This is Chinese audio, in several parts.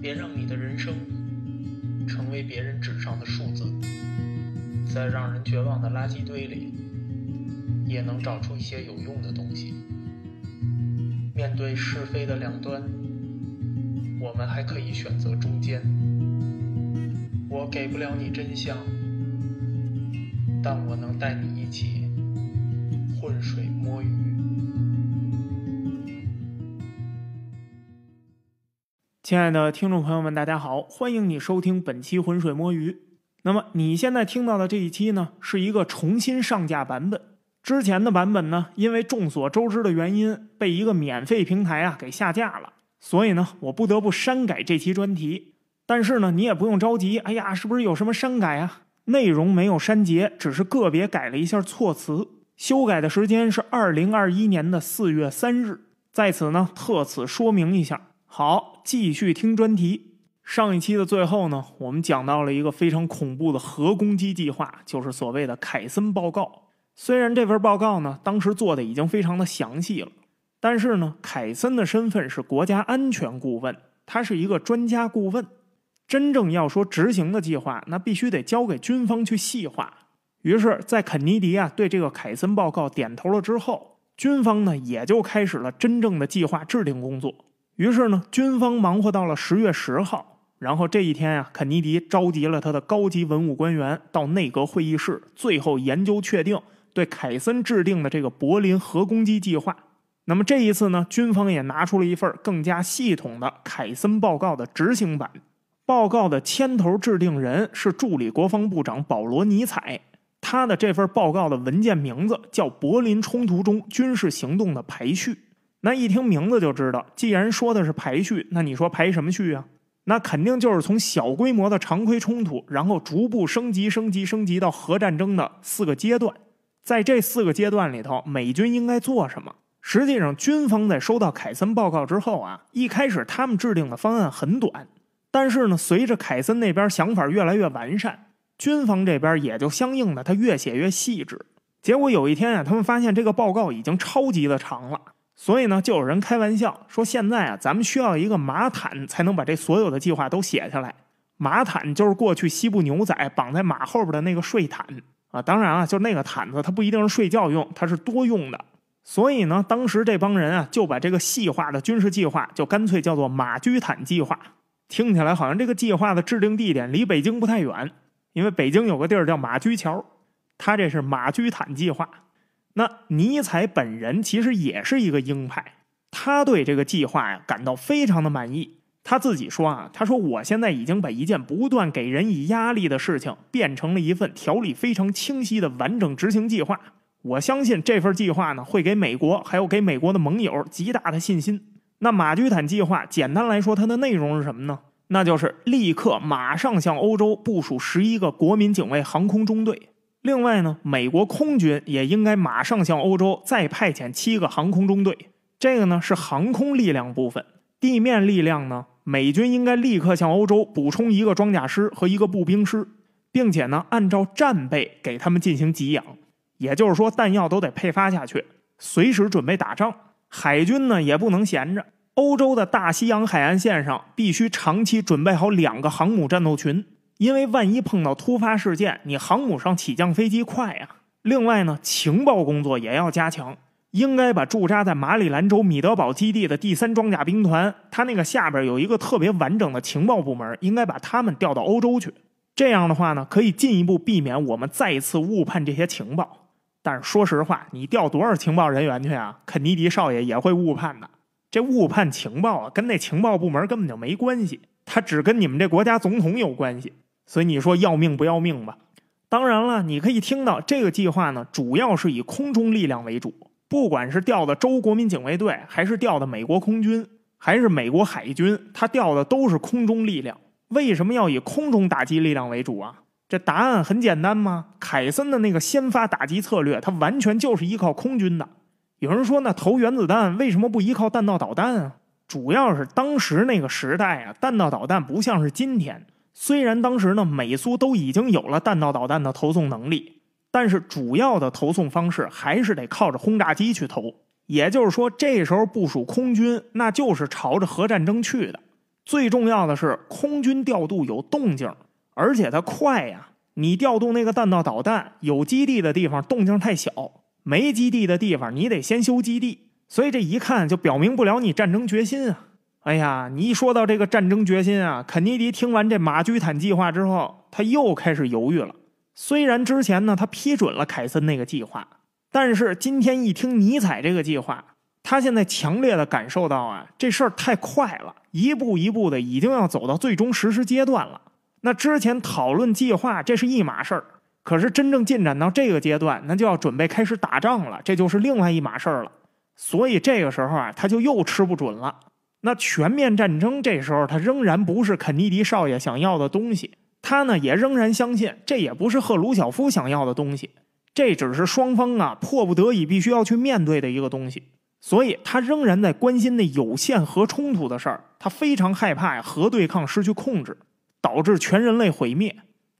别让你的人生成为别人纸上的数字，在让人绝望的垃圾堆里，也能找出一些有用的东西。面对是非的两端，我们还可以选择中间。我给不了你真相，但我能带你一起浑水摸鱼。亲爱的听众朋友们，大家好，欢迎你收听本期《浑水摸鱼》。那么你现在听到的这一期呢，是一个重新上架版本。之前的版本呢，因为众所周知的原因，被一个免费平台啊给下架了，所以呢，我不得不删改这期专题。但是呢，你也不用着急。哎呀，是不是有什么删改啊？内容没有删节，只是个别改了一下措辞。修改的时间是二零二一年的四月三日，在此呢，特此说明一下。好，继续听专题。上一期的最后呢，我们讲到了一个非常恐怖的核攻击计划，就是所谓的凯森报告。虽然这份报告呢，当时做的已经非常的详细了，但是呢，凯森的身份是国家安全顾问，他是一个专家顾问。真正要说执行的计划，那必须得交给军方去细化。于是，在肯尼迪啊对这个凯森报告点头了之后，军方呢也就开始了真正的计划制定工作。于是呢，军方忙活到了十月十号，然后这一天啊，肯尼迪召集了他的高级文武官员到内阁会议室，最后研究确定对凯森制定的这个柏林核攻击计划。那么这一次呢，军方也拿出了一份更加系统的凯森报告的执行版，报告的牵头制定人是助理国防部长保罗·尼采，他的这份报告的文件名字叫《柏林冲突中军事行动的排序》。那一听名字就知道，既然说的是排序，那你说排什么序啊？那肯定就是从小规模的常规冲突，然后逐步升级、升级、升级到核战争的四个阶段。在这四个阶段里头，美军应该做什么？实际上，军方在收到凯森报告之后啊，一开始他们制定的方案很短，但是呢，随着凯森那边想法越来越完善，军方这边也就相应的他越写越细致。结果有一天啊，他们发现这个报告已经超级的长了。所以呢，就有人开玩笑说，现在啊，咱们需要一个马毯才能把这所有的计划都写下来。马毯就是过去西部牛仔绑在马后边的那个睡毯啊。当然啊，就那个毯子，它不一定是睡觉用，它是多用的。所以呢，当时这帮人啊，就把这个细化的军事计划就干脆叫做马驹毯计划。听起来好像这个计划的制定地点离北京不太远，因为北京有个地儿叫马驹桥，它这是马驹毯计划。那尼采本人其实也是一个鹰派，他对这个计划呀感到非常的满意。他自己说啊，他说我现在已经把一件不断给人以压力的事情，变成了一份条理非常清晰的完整执行计划。我相信这份计划呢会给美国还有给美国的盟友极大的信心。那马居坦计划简单来说，它的内容是什么呢？那就是立刻马上向欧洲部署十一个国民警卫航空中队。另外呢，美国空军也应该马上向欧洲再派遣七个航空中队。这个呢是航空力量部分，地面力量呢，美军应该立刻向欧洲补充一个装甲师和一个步兵师，并且呢按照战备给他们进行给养，也就是说弹药都得配发下去，随时准备打仗。海军呢也不能闲着，欧洲的大西洋海岸线上必须长期准备好两个航母战斗群。因为万一碰到突发事件，你航母上起降飞机快呀。另外呢，情报工作也要加强，应该把驻扎在马里兰州米德堡基地的第三装甲兵团，它那个下边有一个特别完整的情报部门，应该把他们调到欧洲去。这样的话呢，可以进一步避免我们再一次误判这些情报。但是说实话，你调多少情报人员去啊？肯尼迪少爷也会误判的。这误判情报啊，跟那情报部门根本就没关系，他只跟你们这国家总统有关系。所以你说要命不要命吧？当然了，你可以听到这个计划呢，主要是以空中力量为主。不管是调的州国民警卫队，还是调的美国空军，还是美国海军，他调的都是空中力量。为什么要以空中打击力量为主啊？这答案很简单吗？凯森的那个先发打击策略，他完全就是依靠空军的。有人说，那投原子弹为什么不依靠弹道导弹啊？主要是当时那个时代啊，弹道导弹不像是今天。虽然当时呢，美苏都已经有了弹道导弹的投送能力，但是主要的投送方式还是得靠着轰炸机去投。也就是说，这时候部署空军，那就是朝着核战争去的。最重要的是，空军调度有动静，而且它快呀。你调动那个弹道导弹，有基地的地方动静太小，没基地的地方你得先修基地。所以这一看就表明不了你战争决心啊。哎呀，你一说到这个战争决心啊，肯尼迪听完这马驹坦计划之后，他又开始犹豫了。虽然之前呢他批准了凯森那个计划，但是今天一听尼采这个计划，他现在强烈的感受到啊，这事儿太快了，一步一步的已经要走到最终实施阶段了。那之前讨论计划这是一码事儿，可是真正进展到这个阶段，那就要准备开始打仗了，这就是另外一码事儿了。所以这个时候啊，他就又吃不准了。那全面战争这时候他仍然不是肯尼迪少爷想要的东西，他呢也仍然相信这也不是赫鲁晓夫想要的东西，这只是双方啊迫不得已必须要去面对的一个东西，所以他仍然在关心那有限核冲突的事儿，他非常害怕核对抗失去控制，导致全人类毁灭。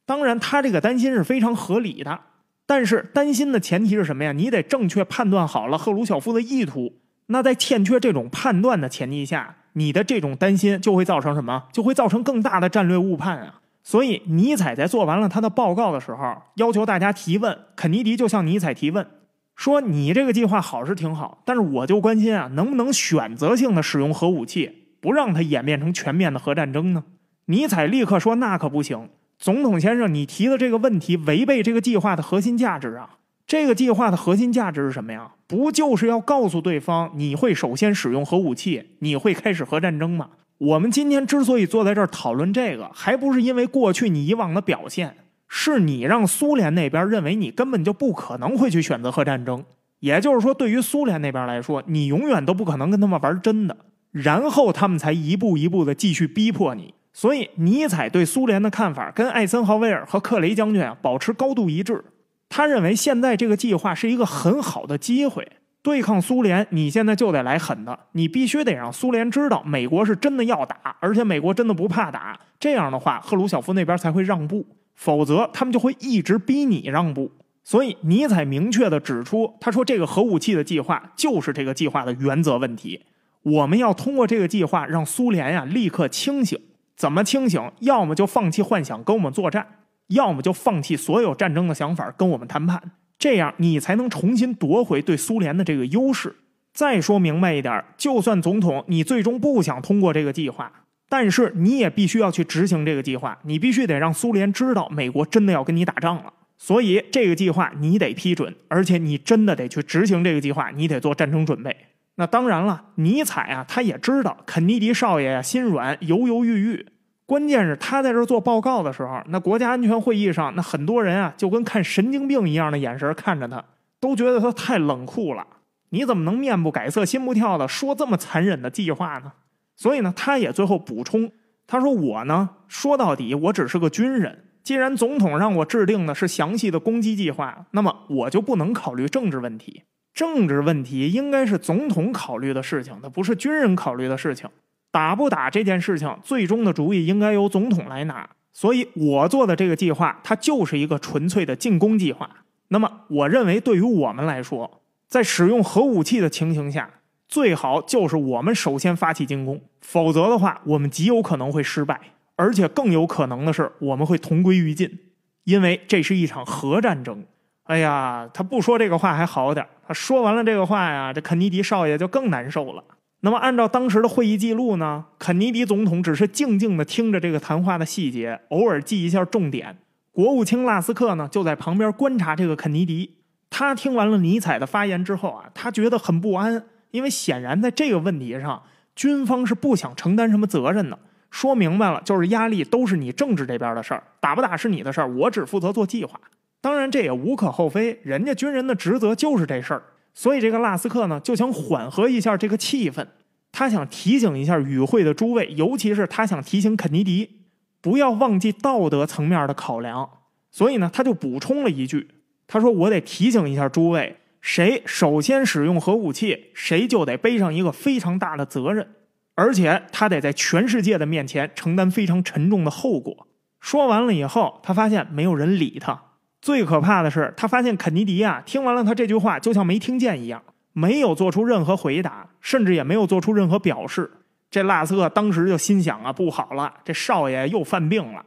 当然，他这个担心是非常合理的，但是担心的前提是什么呀？你得正确判断好了赫鲁晓夫的意图。那在欠缺这种判断的前提下，你的这种担心就会造成什么？就会造成更大的战略误判啊！所以尼采在做完了他的报告的时候，要求大家提问。肯尼迪就向尼采提问，说：“你这个计划好是挺好，但是我就关心啊，能不能选择性的使用核武器，不让它演变成全面的核战争呢？”尼采立刻说：“那可不行，总统先生，你提的这个问题违背这个计划的核心价值啊！这个计划的核心价值是什么呀？”不就是要告诉对方，你会首先使用核武器，你会开始核战争吗？我们今天之所以坐在这儿讨论这个，还不是因为过去你以往的表现，是你让苏联那边认为你根本就不可能会去选择核战争。也就是说，对于苏联那边来说，你永远都不可能跟他们玩真的，然后他们才一步一步的继续逼迫你。所以，尼采对苏联的看法跟艾森豪威尔和克雷将军啊保持高度一致。他认为现在这个计划是一个很好的机会，对抗苏联，你现在就得来狠的，你必须得让苏联知道美国是真的要打，而且美国真的不怕打。这样的话，赫鲁晓夫那边才会让步，否则他们就会一直逼你让步。所以，尼采明确的指出，他说这个核武器的计划就是这个计划的原则问题。我们要通过这个计划让苏联呀立刻清醒，怎么清醒？要么就放弃幻想，跟我们作战。要么就放弃所有战争的想法，跟我们谈判，这样你才能重新夺回对苏联的这个优势。再说明白一点，就算总统你最终不想通过这个计划，但是你也必须要去执行这个计划，你必须得让苏联知道美国真的要跟你打仗了。所以这个计划你得批准，而且你真的得去执行这个计划，你得做战争准备。那当然了，尼采啊，他也知道肯尼迪少爷心软，犹犹豫豫。关键是，他在这做报告的时候，那国家安全会议上，那很多人啊，就跟看神经病一样的眼神看着他，都觉得他太冷酷了。你怎么能面不改色心不跳的说这么残忍的计划呢？所以呢，他也最后补充，他说：“我呢，说到底我只是个军人。既然总统让我制定的是详细的攻击计划，那么我就不能考虑政治问题。政治问题应该是总统考虑的事情，那不是军人考虑的事情。”打不打这件事情，最终的主意应该由总统来拿。所以，我做的这个计划，它就是一个纯粹的进攻计划。那么，我认为对于我们来说，在使用核武器的情形下，最好就是我们首先发起进攻，否则的话，我们极有可能会失败，而且更有可能的是，我们会同归于尽，因为这是一场核战争。哎呀，他不说这个话还好点他说完了这个话呀，这肯尼迪少爷就更难受了。那么，按照当时的会议记录呢，肯尼迪总统只是静静的听着这个谈话的细节，偶尔记一下重点。国务卿拉斯克呢，就在旁边观察这个肯尼迪。他听完了尼采的发言之后啊，他觉得很不安，因为显然在这个问题上，军方是不想承担什么责任的。说明白了，就是压力都是你政治这边的事儿，打不打是你的事儿，我只负责做计划。当然，这也无可厚非，人家军人的职责就是这事儿。所以，这个拉斯克呢就想缓和一下这个气氛，他想提醒一下与会的诸位，尤其是他想提醒肯尼迪，不要忘记道德层面的考量。所以呢，他就补充了一句，他说：“我得提醒一下诸位，谁首先使用核武器，谁就得背上一个非常大的责任，而且他得在全世界的面前承担非常沉重的后果。”说完了以后，他发现没有人理他。最可怕的是，他发现肯尼迪啊，听完了他这句话，就像没听见一样，没有做出任何回答，甚至也没有做出任何表示。这拉斯克当时就心想啊，不好了，这少爷又犯病了，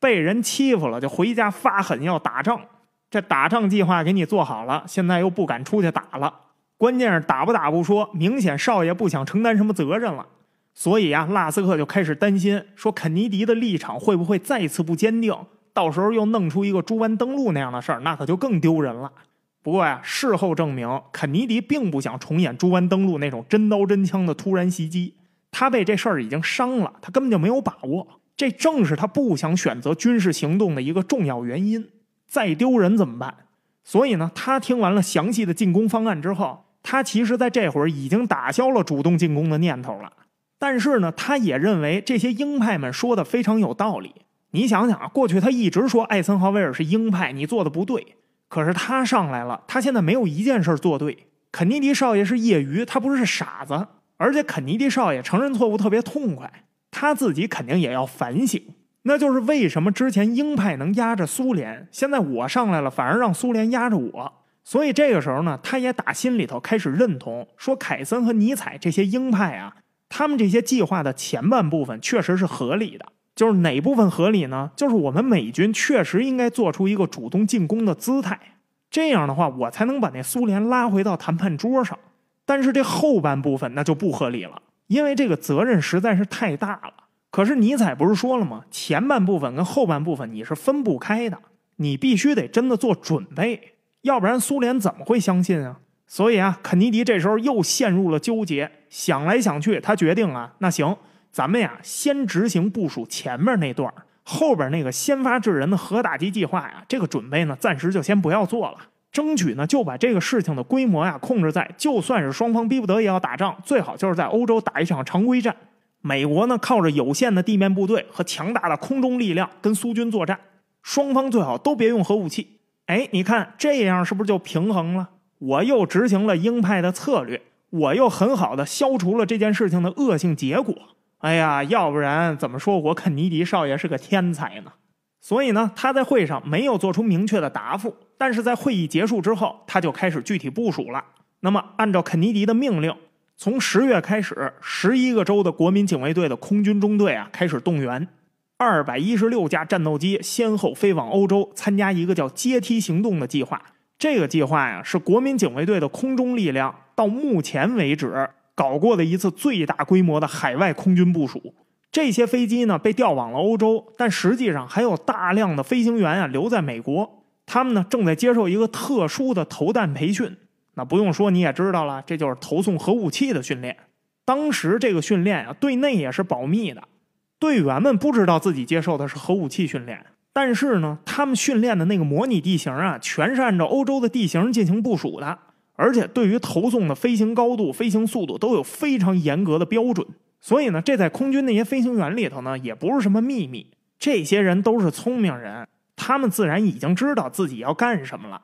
被人欺负了，就回家发狠要打仗。这打仗计划给你做好了，现在又不敢出去打了。关键是打不打不说，明显少爷不想承担什么责任了。所以啊，拉斯克就开始担心，说肯尼迪的立场会不会再次不坚定。到时候又弄出一个猪湾登陆那样的事儿，那可就更丢人了。不过呀，事后证明，肯尼迪并不想重演猪湾登陆那种真刀真枪的突然袭击。他被这事儿已经伤了，他根本就没有把握。这正是他不想选择军事行动的一个重要原因。再丢人怎么办？所以呢，他听完了详细的进攻方案之后，他其实在这会儿已经打消了主动进攻的念头了。但是呢，他也认为这些鹰派们说的非常有道理。你想想啊，过去他一直说艾森豪威尔是鹰派，你做的不对。可是他上来了，他现在没有一件事儿做对。肯尼迪少爷是业余，他不是傻子，而且肯尼迪少爷承认错误特别痛快，他自己肯定也要反省。那就是为什么之前鹰派能压着苏联，现在我上来了，反而让苏联压着我。所以这个时候呢，他也打心里头开始认同，说凯森和尼采这些鹰派啊，他们这些计划的前半部分确实是合理的。就是哪部分合理呢？就是我们美军确实应该做出一个主动进攻的姿态，这样的话我才能把那苏联拉回到谈判桌上。但是这后半部分那就不合理了，因为这个责任实在是太大了。可是尼采不是说了吗？前半部分跟后半部分你是分不开的，你必须得真的做准备，要不然苏联怎么会相信啊？所以啊，肯尼迪这时候又陷入了纠结，想来想去，他决定啊，那行。咱们呀，先执行部署前面那段后边那个先发制人的核打击计划呀，这个准备呢，暂时就先不要做了。争取呢，就把这个事情的规模呀，控制在就算是双方逼不得已要打仗，最好就是在欧洲打一场常规战。美国呢，靠着有限的地面部队和强大的空中力量跟苏军作战，双方最好都别用核武器。哎，你看这样是不是就平衡了？我又执行了鹰派的策略，我又很好的消除了这件事情的恶性结果。哎呀，要不然怎么说我肯尼迪少爷是个天才呢？所以呢，他在会上没有做出明确的答复，但是在会议结束之后，他就开始具体部署了。那么，按照肯尼迪的命令，从十月开始，十一个州的国民警卫队的空军中队啊，开始动员二百一十六架战斗机，先后飞往欧洲，参加一个叫“阶梯行动”的计划。这个计划呀，是国民警卫队的空中力量到目前为止。搞过的一次最大规模的海外空军部署，这些飞机呢被调往了欧洲，但实际上还有大量的飞行员啊留在美国，他们呢正在接受一个特殊的投弹培训。那不用说你也知道了，这就是投送核武器的训练。当时这个训练啊对内也是保密的，队员们不知道自己接受的是核武器训练，但是呢，他们训练的那个模拟地形啊，全是按照欧洲的地形进行部署的。而且对于投送的飞行高度、飞行速度都有非常严格的标准，所以呢，这在空军那些飞行员里头呢也不是什么秘密。这些人都是聪明人，他们自然已经知道自己要干什么了。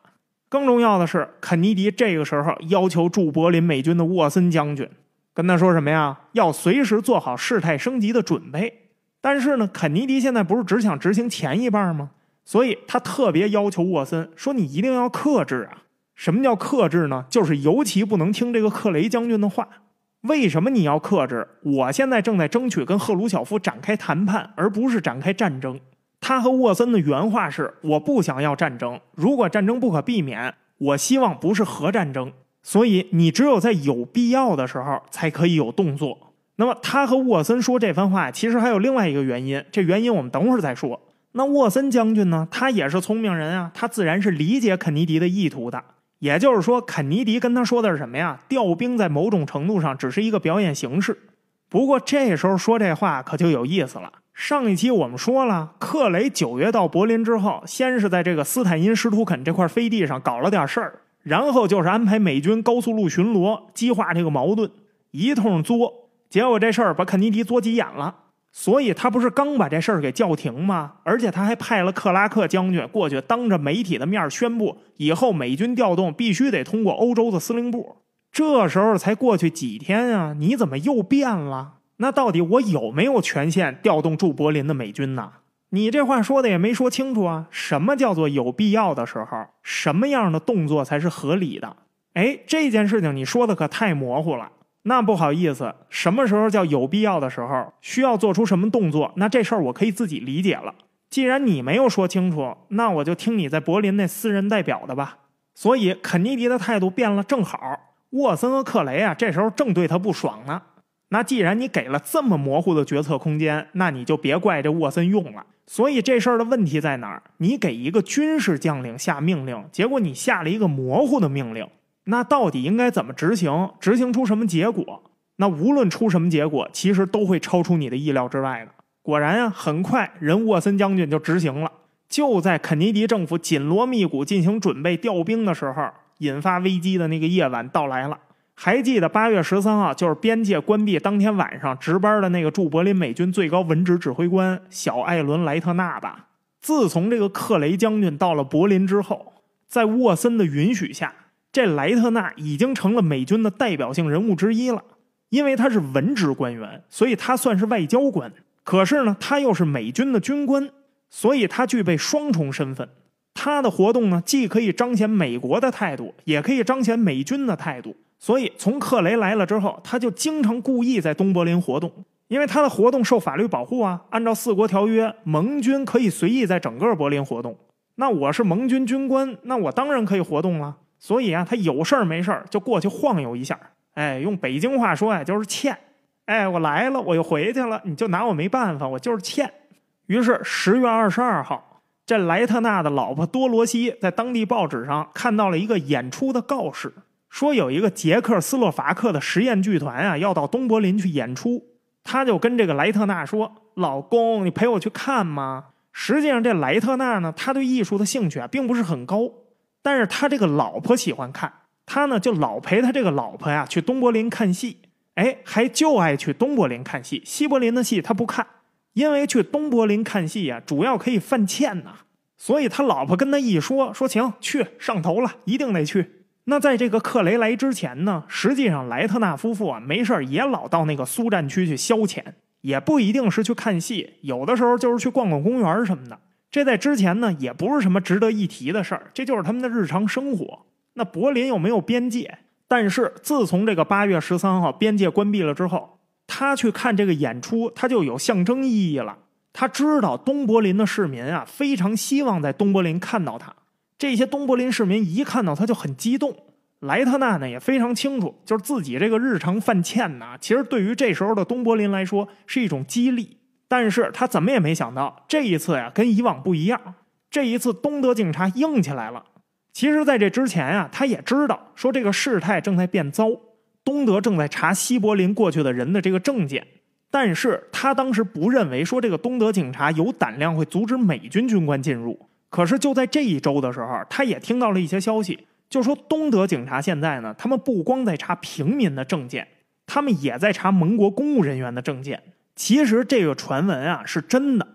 更重要的是，肯尼迪这个时候要求驻柏林美军的沃森将军，跟他说什么呀？要随时做好事态升级的准备。但是呢，肯尼迪现在不是只想执行前一半吗？所以他特别要求沃森说：“你一定要克制啊。”什么叫克制呢？就是尤其不能听这个克雷将军的话。为什么你要克制？我现在正在争取跟赫鲁晓夫展开谈判，而不是展开战争。他和沃森的原话是：“我不想要战争，如果战争不可避免，我希望不是核战争。”所以你只有在有必要的时候才可以有动作。那么他和沃森说这番话，其实还有另外一个原因，这原因我们等会儿再说。那沃森将军呢？他也是聪明人啊，他自然是理解肯尼迪的意图的。也就是说，肯尼迪跟他说的是什么呀？调兵在某种程度上只是一个表演形式。不过这时候说这话可就有意思了。上一期我们说了，克雷九月到柏林之后，先是在这个斯坦因施图肯这块飞地上搞了点事儿，然后就是安排美军高速路巡逻，激化这个矛盾，一通作，结果这事儿把肯尼迪作急眼了。所以他不是刚把这事儿给叫停吗？而且他还派了克拉克将军过去，当着媒体的面儿宣布，以后美军调动必须得通过欧洲的司令部。这时候才过去几天啊？你怎么又变了？那到底我有没有权限调动驻柏林的美军呢？你这话说的也没说清楚啊！什么叫做有必要的时候？什么样的动作才是合理的？哎，这件事情你说的可太模糊了。那不好意思，什么时候叫有必要的时候需要做出什么动作？那这事儿我可以自己理解了。既然你没有说清楚，那我就听你在柏林那私人代表的吧。所以肯尼迪的态度变了，正好沃森和克雷啊，这时候正对他不爽呢。那既然你给了这么模糊的决策空间，那你就别怪这沃森用了。所以这事儿的问题在哪儿？你给一个军事将领下命令，结果你下了一个模糊的命令。那到底应该怎么执行？执行出什么结果？那无论出什么结果，其实都会超出你的意料之外的。果然呀，很快，人沃森将军就执行了。就在肯尼迪政府紧锣密鼓进行准备调兵的时候，引发危机的那个夜晚到来了。还记得八月十三号，就是边界关闭当天晚上值班的那个驻柏林美军最高文职指挥官小艾伦莱特纳吧？自从这个克雷将军到了柏林之后，在沃森的允许下。这莱特纳已经成了美军的代表性人物之一了，因为他是文职官员，所以他算是外交官。可是呢，他又是美军的军官，所以他具备双重身份。他的活动呢，既可以彰显美国的态度，也可以彰显美军的态度。所以，从克雷来了之后，他就经常故意在东柏林活动，因为他的活动受法律保护啊。按照四国条约，盟军可以随意在整个柏林活动。那我是盟军军官，那我当然可以活动了。所以啊，他有事儿没事儿就过去晃悠一下。哎，用北京话说呀，就是欠。哎，我来了，我又回去了，你就拿我没办法，我就是欠。于是十月二十二号，这莱特纳的老婆多罗西在当地报纸上看到了一个演出的告示，说有一个捷克斯洛伐克的实验剧团啊要到东柏林去演出。她就跟这个莱特纳说：“老公，你陪我去看吗？”实际上，这莱特纳呢，他对艺术的兴趣啊并不是很高。但是他这个老婆喜欢看，他呢就老陪他这个老婆呀去东柏林看戏，哎，还就爱去东柏林看戏。西柏林的戏他不看，因为去东柏林看戏呀，主要可以犯欠呐。所以他老婆跟他一说，说行，去上头了，一定得去。那在这个克雷来之前呢，实际上莱特纳夫妇啊没事也老到那个苏战区去消遣，也不一定是去看戏，有的时候就是去逛逛公园什么的。这在之前呢，也不是什么值得一提的事儿，这就是他们的日常生活。那柏林又没有边界，但是自从这个八月十三号边界关闭了之后，他去看这个演出，他就有象征意义了。他知道东柏林的市民啊，非常希望在东柏林看到他。这些东柏林市民一看到他就很激动。莱特纳呢也非常清楚，就是自己这个日常犯欠呐，其实对于这时候的东柏林来说是一种激励。但是他怎么也没想到，这一次呀，跟以往不一样。这一次东德警察硬起来了。其实，在这之前呀，他也知道说这个事态正在变糟，东德正在查西柏林过去的人的这个证件。但是他当时不认为说这个东德警察有胆量会阻止美军军官进入。可是就在这一周的时候，他也听到了一些消息，就说东德警察现在呢，他们不光在查平民的证件，他们也在查盟国公务人员的证件。其实这个传闻啊是真的，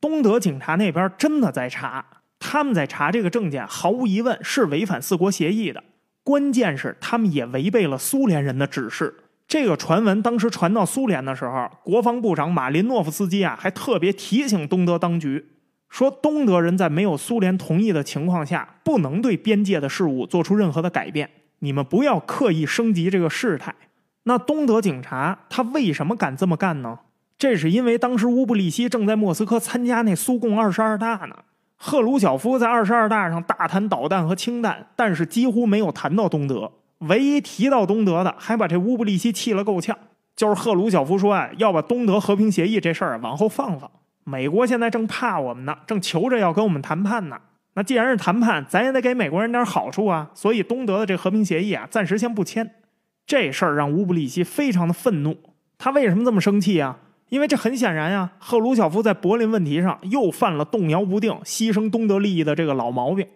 东德警察那边真的在查，他们在查这个证件，毫无疑问是违反四国协议的。关键是他们也违背了苏联人的指示。这个传闻当时传到苏联的时候，国防部长马林诺夫斯基啊还特别提醒东德当局，说东德人在没有苏联同意的情况下，不能对边界的事物做出任何的改变，你们不要刻意升级这个事态。那东德警察他为什么敢这么干呢？这是因为当时乌布利希正在莫斯科参加那苏共二十二大呢。赫鲁晓夫在二十二大上大谈导弹和氢弹，但是几乎没有谈到东德。唯一提到东德的，还把这乌布利希气了够呛。就是赫鲁晓夫说：“啊，要把东德和平协议这事儿往后放放。美国现在正怕我们呢，正求着要跟我们谈判呢。那既然是谈判，咱也得给美国人点好处啊。所以东德的这和平协议啊，暂时先不签。”这事儿让乌布利希非常的愤怒。他为什么这么生气啊？因为这很显然呀，赫鲁晓夫在柏林问题上又犯了动摇不定、牺牲东德利益的这个老毛病，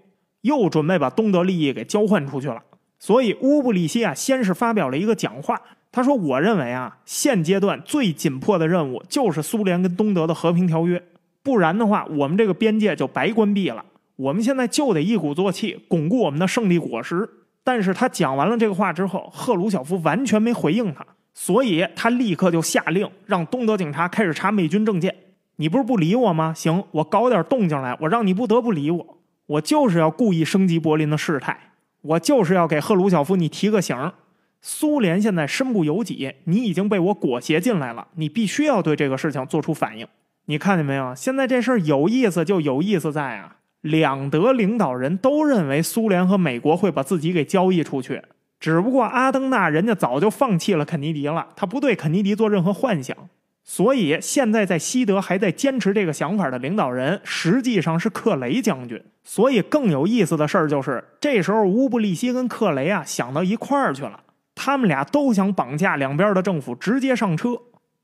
又准备把东德利益给交换出去了。所以乌布里希啊，先是发表了一个讲话，他说：“我认为啊，现阶段最紧迫的任务就是苏联跟东德的和平条约，不然的话，我们这个边界就白关闭了。我们现在就得一鼓作气，巩固我们的胜利果实。”但是他讲完了这个话之后，赫鲁晓夫完全没回应他。所以他立刻就下令，让东德警察开始查美军证件。你不是不理我吗？行，我搞点动静来，我让你不得不理我。我就是要故意升级柏林的事态，我就是要给赫鲁晓夫你提个醒儿。苏联现在身不由己，你已经被我裹挟进来了，你必须要对这个事情做出反应。你看见没有？现在这事儿有意思，就有意思在啊。两德领导人都认为苏联和美国会把自己给交易出去。只不过阿登纳人家早就放弃了肯尼迪了，他不对肯尼迪做任何幻想，所以现在在西德还在坚持这个想法的领导人实际上是克雷将军。所以更有意思的事儿就是，这时候乌布利希跟克雷啊想到一块儿去了，他们俩都想绑架两边的政府，直接上车，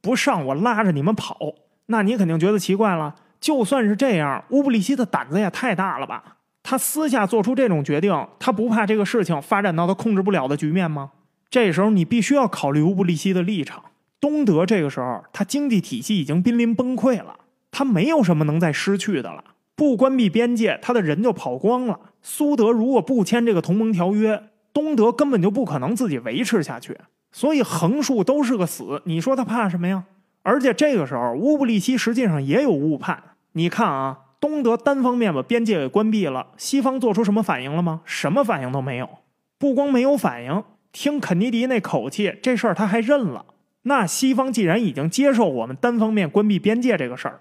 不上我拉着你们跑。那你肯定觉得奇怪了，就算是这样，乌布利希的胆子也太大了吧？他私下做出这种决定，他不怕这个事情发展到他控制不了的局面吗？这时候你必须要考虑乌布利希的立场。东德这个时候，他经济体系已经濒临崩溃了，他没有什么能再失去的了。不关闭边界，他的人就跑光了。苏德如果不签这个同盟条约，东德根本就不可能自己维持下去。所以横竖都是个死，你说他怕什么呀？而且这个时候，乌布利希实际上也有误判。你看啊。东德单方面把边界给关闭了，西方做出什么反应了吗？什么反应都没有，不光没有反应，听肯尼迪那口气，这事儿他还认了。那西方既然已经接受我们单方面关闭边界这个事儿，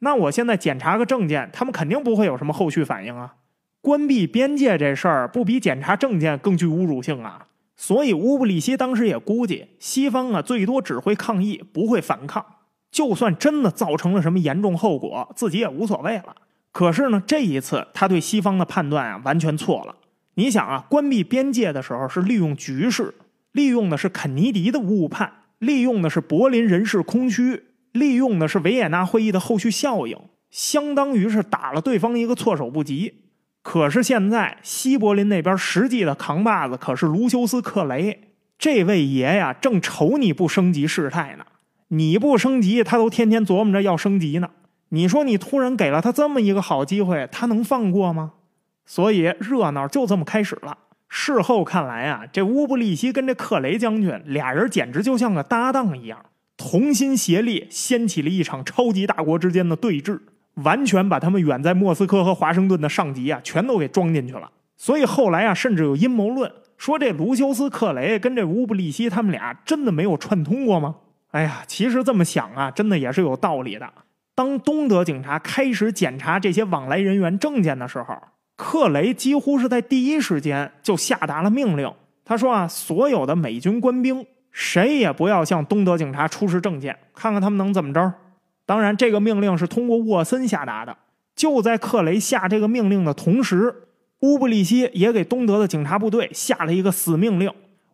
那我现在检查个证件，他们肯定不会有什么后续反应啊。关闭边界这事儿不比检查证件更具侮辱性啊？所以乌布里希当时也估计，西方啊最多只会抗议，不会反抗。就算真的造成了什么严重后果，自己也无所谓了。可是呢，这一次他对西方的判断啊，完全错了。你想啊，关闭边界的时候是利用局势，利用的是肯尼迪的误判，利用的是柏林人事空虚，利用的是维也纳会议的后续效应，相当于是打了对方一个措手不及。可是现在西柏林那边实际的扛把子可是卢修斯·克雷这位爷呀，正愁你不升级事态呢。你不升级，他都天天琢磨着要升级呢。你说你突然给了他这么一个好机会，他能放过吗？所以热闹就这么开始了。事后看来啊，这乌布利希跟这克雷将军俩人简直就像个搭档一样，同心协力，掀起了一场超级大国之间的对峙，完全把他们远在莫斯科和华盛顿的上级啊，全都给装进去了。所以后来啊，甚至有阴谋论说，这卢修斯克雷跟这乌布利希他们俩真的没有串通过吗？哎呀，其实这么想啊，真的也是有道理的。当东德警察开始检查这些往来人员证件的时候，克雷几乎是在第一时间就下达了命令。他说：“啊，所有的美军官兵，谁也不要向东德警察出示证件，看看他们能怎么着。”当然，这个命令是通过沃森下达的。就在克雷下这个命令的同时，乌布利希也给东德的警察部队下了一个死命令：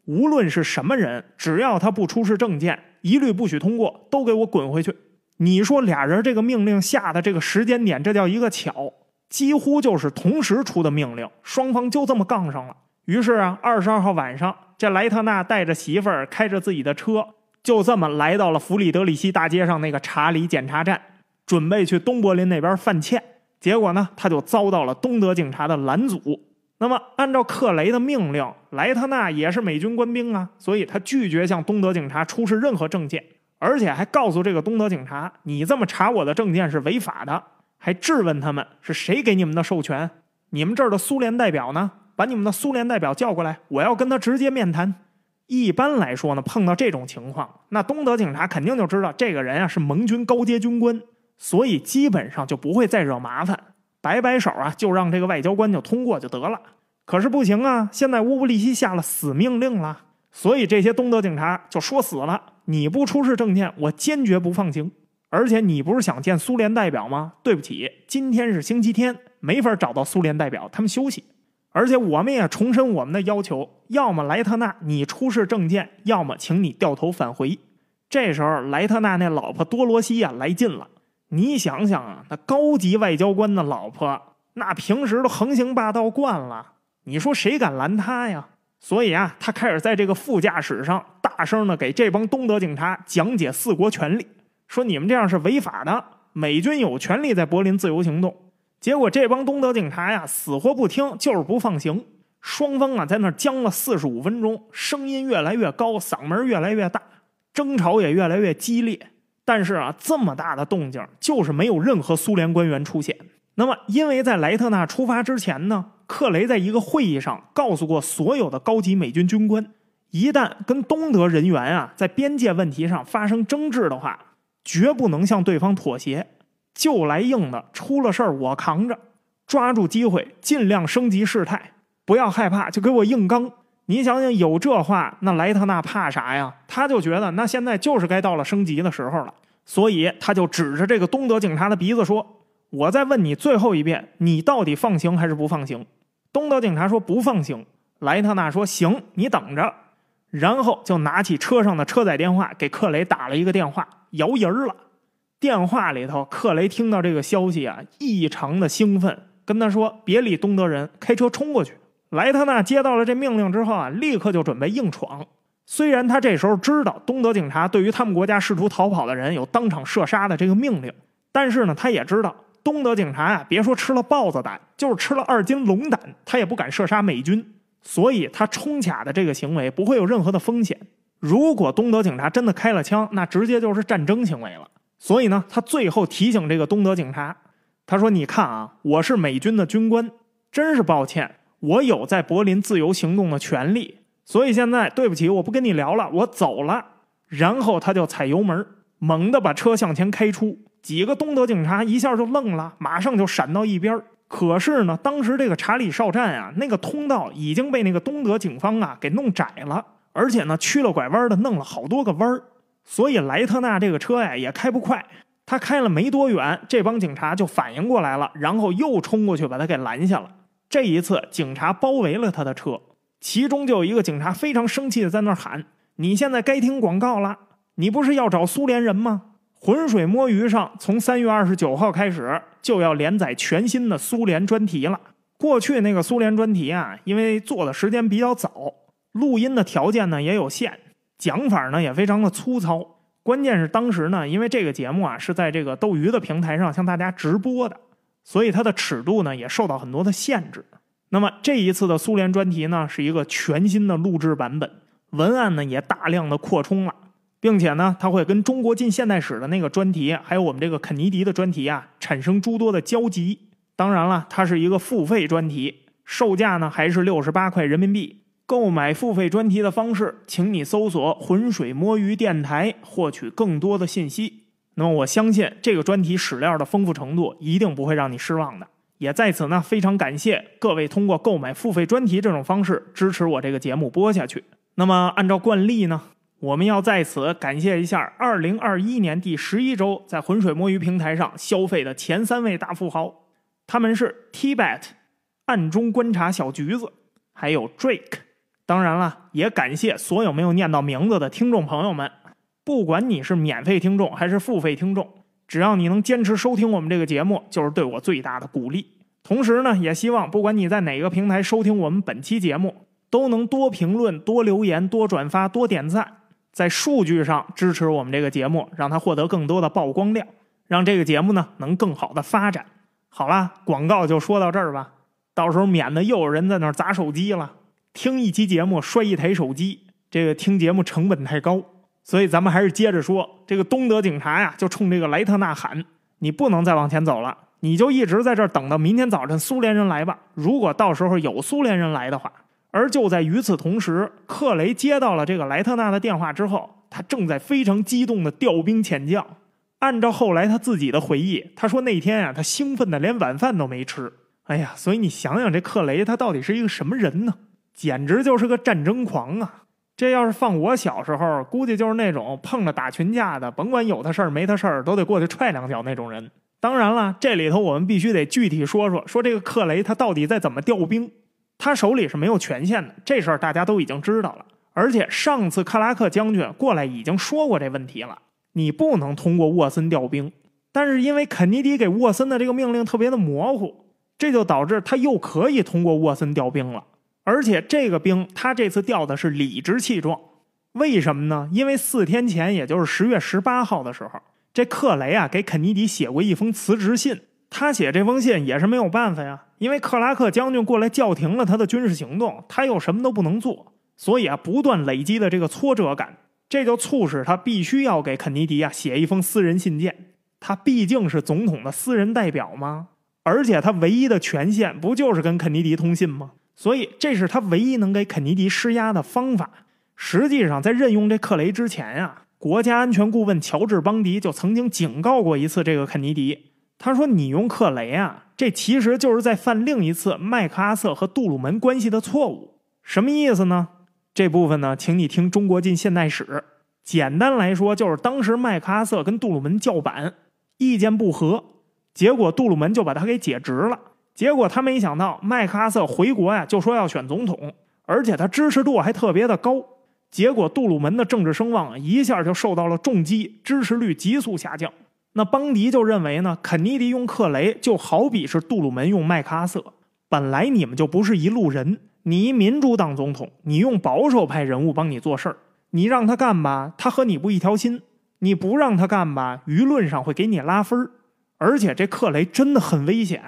无论是什么人，只要他不出示证件。一律不许通过，都给我滚回去！你说俩人这个命令下的这个时间点，这叫一个巧，几乎就是同时出的命令，双方就这么杠上了。于是啊，二十二号晚上，这莱特纳带着媳妇儿，开着自己的车，就这么来到了弗里德里希大街上那个查理检查站，准备去东柏林那边犯欠。结果呢，他就遭到了东德警察的拦阻。那么，按照克雷的命令，莱特纳也是美军官兵啊，所以他拒绝向东德警察出示任何证件，而且还告诉这个东德警察：“你这么查我的证件是违法的。”还质问他们：“是谁给你们的授权？你们这儿的苏联代表呢？把你们的苏联代表叫过来，我要跟他直接面谈。”一般来说呢，碰到这种情况，那东德警察肯定就知道这个人啊是盟军高阶军官，所以基本上就不会再惹麻烦。摆摆手啊，就让这个外交官就通过就得了。可是不行啊，现在乌布利希下了死命令了，所以这些东德警察就说死了，你不出示证件，我坚决不放行。而且你不是想见苏联代表吗？对不起，今天是星期天，没法找到苏联代表，他们休息。而且我们也重申我们的要求：要么莱特纳你出示证件，要么请你掉头返回。这时候，莱特纳那老婆多罗西呀来劲了。你想想啊，那高级外交官的老婆，那平时都横行霸道惯了，你说谁敢拦他呀？所以啊，他开始在这个副驾驶上大声的给这帮东德警察讲解四国权利，说你们这样是违法的，美军有权利在柏林自由行动。结果这帮东德警察呀，死活不听，就是不放行。双方啊，在那僵了四十五分钟，声音越来越高，嗓门越来越大，争吵也越来越激烈。但是啊，这么大的动静，就是没有任何苏联官员出现。那么，因为在莱特纳出发之前呢，克雷在一个会议上告诉过所有的高级美军军官，一旦跟东德人员啊在边界问题上发生争执的话，绝不能向对方妥协，就来硬的。出了事儿我扛着，抓住机会尽量升级事态，不要害怕，就给我硬刚。你想想，有这话，那莱特纳怕啥呀？他就觉得，那现在就是该到了升级的时候了，所以他就指着这个东德警察的鼻子说：“我再问你最后一遍，你到底放行还是不放行？”东德警察说：“不放行。”莱特纳说：“行，你等着。”然后就拿起车上的车载电话给克雷打了一个电话，摇人了。电话里头，克雷听到这个消息啊，异常的兴奋，跟他说：“别理东德人，开车冲过去。”莱特纳接到了这命令之后啊，立刻就准备硬闯。虽然他这时候知道东德警察对于他们国家试图逃跑的人有当场射杀的这个命令，但是呢，他也知道东德警察啊，别说吃了豹子胆，就是吃了二斤龙胆，他也不敢射杀美军。所以，他冲卡的这个行为不会有任何的风险。如果东德警察真的开了枪，那直接就是战争行为了。所以呢，他最后提醒这个东德警察，他说：“你看啊，我是美军的军官，真是抱歉。”我有在柏林自由行动的权利，所以现在对不起，我不跟你聊了，我走了。然后他就踩油门，猛地把车向前开出。几个东德警察一下就愣了，马上就闪到一边可是呢，当时这个查理少站啊，那个通道已经被那个东德警方啊给弄窄了，而且呢，曲了拐弯的弄了好多个弯儿，所以莱特纳这个车呀也开不快。他开了没多远，这帮警察就反应过来了，然后又冲过去把他给拦下了。这一次，警察包围了他的车，其中就有一个警察非常生气的在那喊：“你现在该听广告了，你不是要找苏联人吗？”浑水摸鱼上，从三月二十九号开始就要连载全新的苏联专题了。过去那个苏联专题啊，因为做的时间比较早，录音的条件呢也有限，讲法呢也非常的粗糙。关键是当时呢，因为这个节目啊是在这个斗鱼的平台上向大家直播的。所以它的尺度呢，也受到很多的限制。那么这一次的苏联专题呢，是一个全新的录制版本，文案呢也大量的扩充了，并且呢，它会跟中国近现代史的那个专题，还有我们这个肯尼迪的专题啊，产生诸多的交集。当然了，它是一个付费专题，售价呢还是六十八块人民币。购买付费专题的方式，请你搜索“浑水摸鱼”电台，获取更多的信息。那么我相信这个专题史料的丰富程度一定不会让你失望的。也在此呢，非常感谢各位通过购买付费专题这种方式支持我这个节目播下去。那么按照惯例呢，我们要在此感谢一下2021年第十一周在浑水摸鱼平台上消费的前三位大富豪，他们是 T-Bet i、暗中观察小橘子，还有 Drake。当然了，也感谢所有没有念到名字的听众朋友们。不管你是免费听众还是付费听众，只要你能坚持收听我们这个节目，就是对我最大的鼓励。同时呢，也希望不管你在哪个平台收听我们本期节目，都能多评论、多留言、多转发、多点赞，在数据上支持我们这个节目，让它获得更多的曝光量，让这个节目呢能更好的发展。好啦，广告就说到这儿吧，到时候免得又有人在那儿砸手机了。听一期节目摔一台手机，这个听节目成本太高。所以，咱们还是接着说，这个东德警察呀，就冲这个莱特纳喊：“你不能再往前走了，你就一直在这儿等到明天早晨苏联人来吧。如果到时候有苏联人来的话。”而就在与此同时，克雷接到了这个莱特纳的电话之后，他正在非常激动地调兵遣将。按照后来他自己的回忆，他说那天啊，他兴奋的连晚饭都没吃。哎呀，所以你想想，这克雷他到底是一个什么人呢？简直就是个战争狂啊！这要是放我小时候，估计就是那种碰着打群架的，甭管有他事儿没他事儿，都得过去踹两脚那种人。当然了，这里头我们必须得具体说说，说这个克雷他到底在怎么调兵，他手里是没有权限的，这事儿大家都已经知道了。而且上次克拉克将军过来已经说过这问题了，你不能通过沃森调兵，但是因为肯尼迪给沃森的这个命令特别的模糊，这就导致他又可以通过沃森调兵了。而且这个兵他这次调的是理直气壮，为什么呢？因为四天前，也就是十月十八号的时候，这克雷啊给肯尼迪写过一封辞职信。他写这封信也是没有办法呀，因为克拉克将军过来叫停了他的军事行动，他又什么都不能做，所以啊，不断累积的这个挫折感，这就促使他必须要给肯尼迪啊写一封私人信件。他毕竟是总统的私人代表吗？而且他唯一的权限不就是跟肯尼迪通信吗？所以，这是他唯一能给肯尼迪施压的方法。实际上，在任用这克雷之前啊，国家安全顾问乔治·邦迪就曾经警告过一次这个肯尼迪。他说：“你用克雷啊，这其实就是在犯另一次麦克阿瑟和杜鲁门关系的错误。”什么意思呢？这部分呢，请你听《中国近现代史》。简单来说，就是当时麦克阿瑟跟杜鲁门叫板，意见不合，结果杜鲁门就把他给解职了。结果他没想到，麦克阿瑟回国呀，就说要选总统，而且他支持度还特别的高。结果杜鲁门的政治声望一下就受到了重击，支持率急速下降。那邦迪就认为呢，肯尼迪用克雷就好比是杜鲁门用麦克阿瑟，本来你们就不是一路人。你一民主党总统，你用保守派人物帮你做事儿，你让他干吧，他和你不一条心；你不让他干吧，舆论上会给你拉分儿。而且这克雷真的很危险。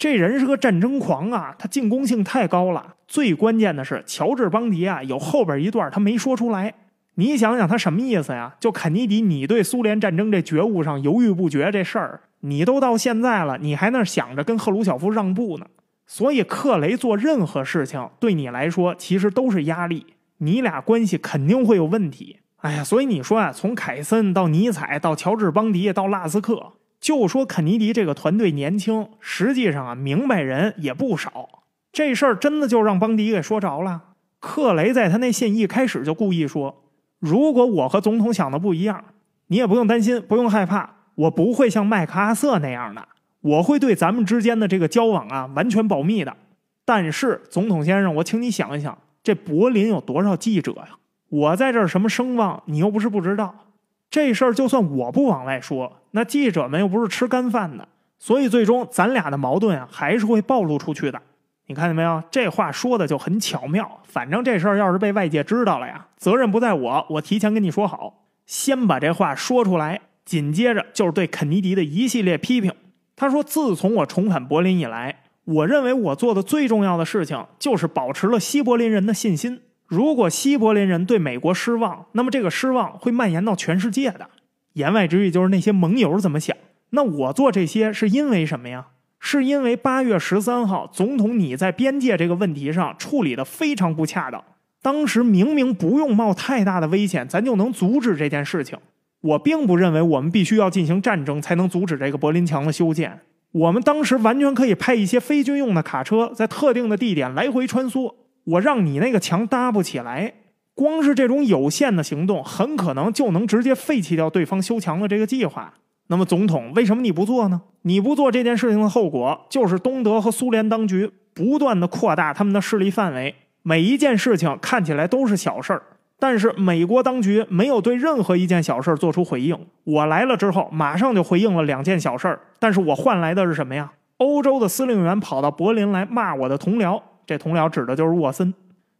这人是个战争狂啊，他进攻性太高了。最关键的是，乔治邦迪啊，有后边一段他没说出来。你想想他什么意思呀？就肯尼迪，你对苏联战争这觉悟上犹豫不决这事儿，你都到现在了，你还那想着跟赫鲁晓夫让步呢？所以克雷做任何事情对你来说其实都是压力，你俩关系肯定会有问题。哎呀，所以你说啊，从凯森到尼采，到乔治邦迪，到拉斯克。就说肯尼迪这个团队年轻，实际上啊，明白人也不少。这事儿真的就让邦迪给说着了。克雷在他那信一开始就故意说：“如果我和总统想的不一样，你也不用担心，不用害怕，我不会像麦克阿瑟那样的，我会对咱们之间的这个交往啊完全保密的。”但是，总统先生，我请你想一想，这柏林有多少记者呀？我在这儿什么声望，你又不是不知道。这事儿就算我不往外说，那记者们又不是吃干饭的，所以最终咱俩的矛盾啊还是会暴露出去的。你看见没有？这话说的就很巧妙。反正这事儿要是被外界知道了呀，责任不在我。我提前跟你说好，先把这话说出来，紧接着就是对肯尼迪的一系列批评。他说：“自从我重返柏林以来，我认为我做的最重要的事情就是保持了西柏林人的信心。”如果西柏林人对美国失望，那么这个失望会蔓延到全世界的。言外之意就是那些盟友怎么想？那我做这些是因为什么呀？是因为八月十三号，总统你在边界这个问题上处理的非常不恰当。当时明明不用冒太大的危险，咱就能阻止这件事情。我并不认为我们必须要进行战争才能阻止这个柏林墙的修建。我们当时完全可以派一些非军用的卡车，在特定的地点来回穿梭。我让你那个墙搭不起来，光是这种有限的行动，很可能就能直接废弃掉对方修墙的这个计划。那么，总统，为什么你不做呢？你不做这件事情的后果，就是东德和苏联当局不断的扩大他们的势力范围。每一件事情看起来都是小事儿，但是美国当局没有对任何一件小事儿做出回应。我来了之后，马上就回应了两件小事儿，但是我换来的是什么呀？欧洲的司令员跑到柏林来骂我的同僚。这同僚指的就是沃森，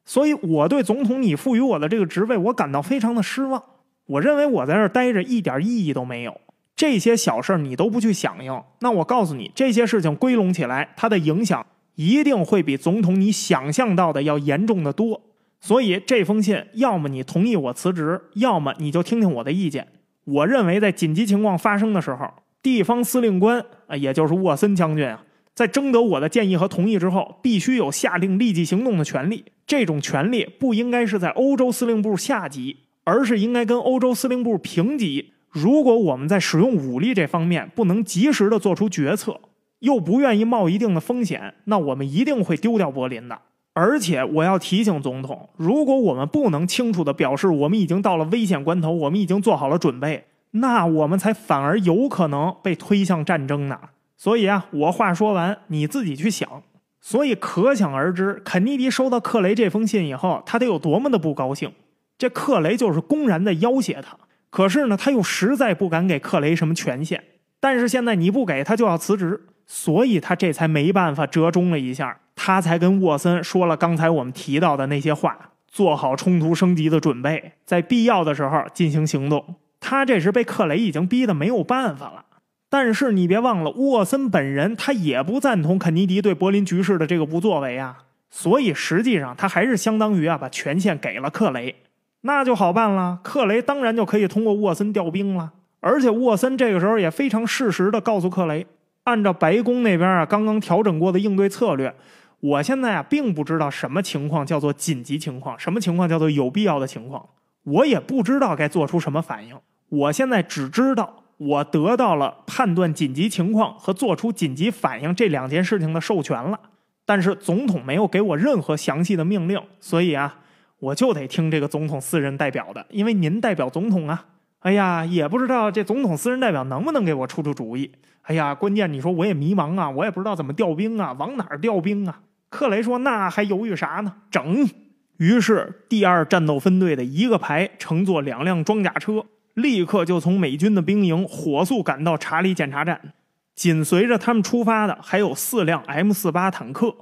所以我对总统你赋予我的这个职位，我感到非常的失望。我认为我在这待着一点意义都没有，这些小事儿你都不去响应，那我告诉你，这些事情归拢起来，它的影响一定会比总统你想象到的要严重的多。所以这封信，要么你同意我辞职，要么你就听听我的意见。我认为在紧急情况发生的时候，地方司令官啊，也就是沃森将军啊。在征得我的建议和同意之后，必须有下令立即行动的权利。这种权利不应该是在欧洲司令部下级，而是应该跟欧洲司令部平级。如果我们在使用武力这方面不能及时的做出决策，又不愿意冒一定的风险，那我们一定会丢掉柏林的。而且我要提醒总统，如果我们不能清楚地表示我们已经到了危险关头，我们已经做好了准备，那我们才反而有可能被推向战争呢。所以啊，我话说完，你自己去想。所以可想而知，肯尼迪收到克雷这封信以后，他得有多么的不高兴。这克雷就是公然的要挟他，可是呢，他又实在不敢给克雷什么权限。但是现在你不给他就要辞职，所以他这才没办法折中了一下，他才跟沃森说了刚才我们提到的那些话，做好冲突升级的准备，在必要的时候进行行动。他这时被克雷已经逼得没有办法了。但是你别忘了，沃森本人他也不赞同肯尼迪对柏林局势的这个不作为啊，所以实际上他还是相当于啊把权限给了克雷，那就好办了，克雷当然就可以通过沃森调兵了。而且沃森这个时候也非常适时的告诉克雷，按照白宫那边啊刚刚调整过的应对策略，我现在啊并不知道什么情况叫做紧急情况，什么情况叫做有必要的情况，我也不知道该做出什么反应，我现在只知道。我得到了判断紧急情况和做出紧急反应这两件事情的授权了，但是总统没有给我任何详细的命令，所以啊，我就得听这个总统私人代表的，因为您代表总统啊。哎呀，也不知道这总统私人代表能不能给我出出主意。哎呀，关键你说我也迷茫啊，我也不知道怎么调兵啊，往哪儿调兵啊？克雷说：“那还犹豫啥呢？整！”于是第二战斗分队的一个排乘坐两辆装甲车。立刻就从美军的兵营火速赶到查理检查站，紧随着他们出发的还有四辆 M 四八坦克，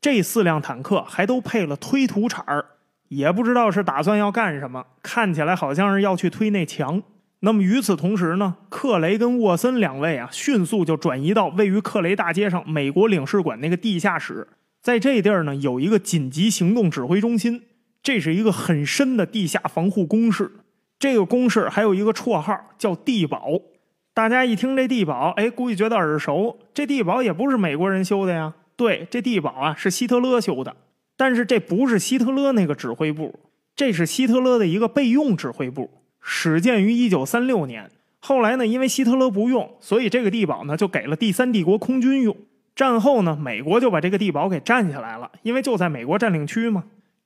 这四辆坦克还都配了推土铲儿，也不知道是打算要干什么，看起来好像是要去推那墙。那么与此同时呢，克雷跟沃森两位啊，迅速就转移到位于克雷大街上美国领事馆那个地下室，在这地儿呢有一个紧急行动指挥中心，这是一个很深的地下防护工事。这个公式还有一个绰号叫“地堡”，大家一听这地堡，哎，估计觉得耳熟。这地堡也不是美国人修的呀，对，这地堡啊是希特勒修的。但是这不是希特勒那个指挥部，这是希特勒的一个备用指挥部，始建于一九三六年。后来呢，因为希特勒不用，所以这个地堡呢就给了第三帝国空军用。战后呢，美国就把这个地堡给占下来了，因为就在美国占领区嘛。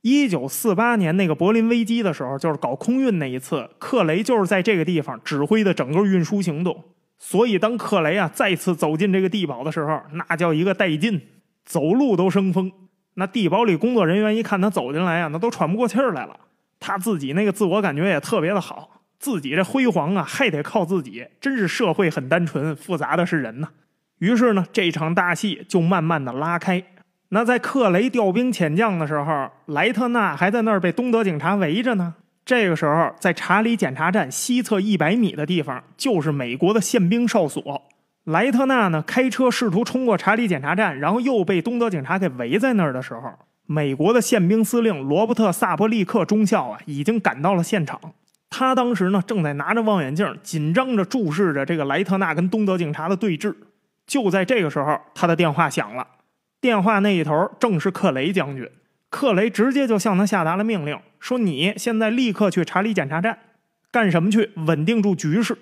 一九四八年那个柏林危机的时候，就是搞空运那一次，克雷就是在这个地方指挥的整个运输行动。所以，当克雷啊再次走进这个地堡的时候，那叫一个带劲，走路都生风。那地堡里工作人员一看他走进来啊，那都喘不过气儿来了。他自己那个自我感觉也特别的好，自己这辉煌啊，还得靠自己。真是社会很单纯，复杂的是人呐。于是呢，这场大戏就慢慢的拉开。那在克雷调兵遣将的时候，莱特纳还在那儿被东德警察围着呢。这个时候，在查理检查站西侧一百米的地方，就是美国的宪兵哨所。莱特纳呢，开车试图冲过查理检查站，然后又被东德警察给围在那儿的时候，美国的宪兵司令罗伯特·萨伯利克中校啊，已经赶到了现场。他当时呢，正在拿着望远镜，紧张着注视着这个莱特纳跟东德警察的对峙。就在这个时候，他的电话响了。电话那一头正是克雷将军，克雷直接就向他下达了命令，说：“你现在立刻去查理检查站，干什么去？稳定住局势，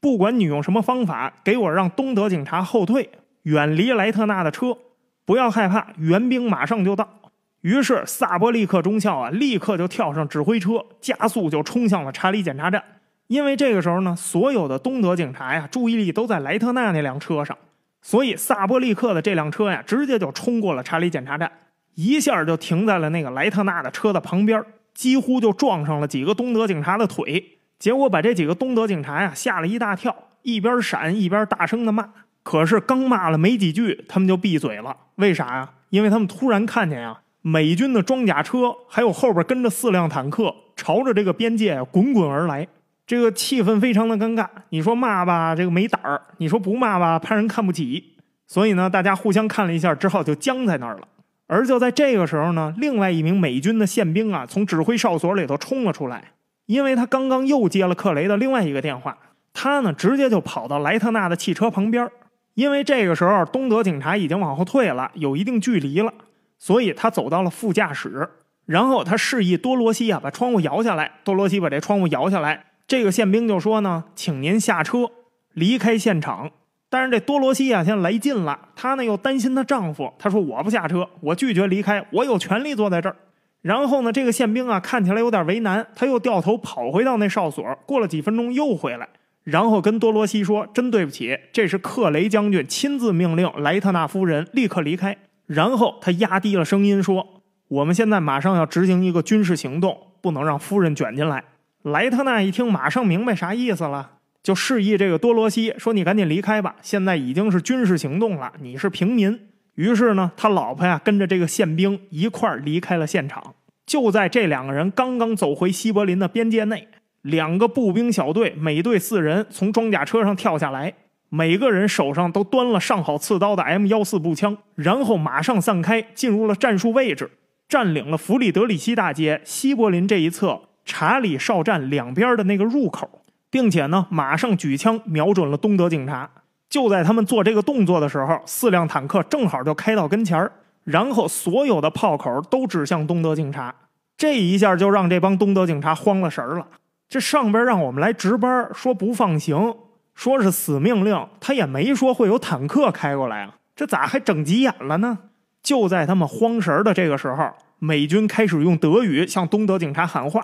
不管你用什么方法，给我让东德警察后退，远离莱特纳的车，不要害怕，援兵马上就到。”于是，萨博利克中校啊，立刻就跳上指挥车，加速就冲向了查理检查站，因为这个时候呢，所有的东德警察呀，注意力都在莱特纳那辆车上。所以，萨波利克的这辆车呀，直接就冲过了查理检查站，一下就停在了那个莱特纳的车的旁边，几乎就撞上了几个东德警察的腿。结果把这几个东德警察呀吓了一大跳，一边闪一边大声的骂。可是刚骂了没几句，他们就闭嘴了。为啥呀？因为他们突然看见啊，美军的装甲车还有后边跟着四辆坦克，朝着这个边界滚滚而来。这个气氛非常的尴尬。你说骂吧，这个没胆儿；你说不骂吧，怕人看不起。所以呢，大家互相看了一下，之后就僵在那儿了。而就在这个时候呢，另外一名美军的宪兵啊，从指挥哨所里头冲了出来，因为他刚刚又接了克雷的另外一个电话。他呢，直接就跑到莱特纳的汽车旁边，因为这个时候东德警察已经往后退了，有一定距离了。所以他走到了副驾驶，然后他示意多罗西啊，把窗户摇下来。多罗西把这窗户摇下来。这个宪兵就说呢，请您下车，离开现场。但是这多罗西啊，现在来劲了，她呢又担心她丈夫。她说：“我不下车，我拒绝离开，我有权利坐在这儿。”然后呢，这个宪兵啊，看起来有点为难，他又掉头跑回到那哨所，过了几分钟又回来，然后跟多罗西说：“真对不起，这是克雷将军亲自命令莱特纳夫人立刻离开。”然后他压低了声音说：“我们现在马上要执行一个军事行动，不能让夫人卷进来。”莱特纳一听，马上明白啥意思了，就示意这个多罗西说：“你赶紧离开吧，现在已经是军事行动了，你是平民。”于是呢，他老婆呀跟着这个宪兵一块儿离开了现场。就在这两个人刚刚走回西柏林的边界内，两个步兵小队，每队四人，从装甲车上跳下来，每个人手上都端了上好刺刀的 M 幺四步枪，然后马上散开，进入了战术位置，占领了弗里德里希大街西柏林这一侧。查理哨站两边的那个入口，并且呢，马上举枪瞄准了东德警察。就在他们做这个动作的时候，四辆坦克正好就开到跟前儿，然后所有的炮口都指向东德警察。这一下就让这帮东德警察慌了神儿了。这上边让我们来值班，说不放行，说是死命令，他也没说会有坦克开过来啊，这咋还整急眼了呢？就在他们慌神儿的这个时候，美军开始用德语向东德警察喊话。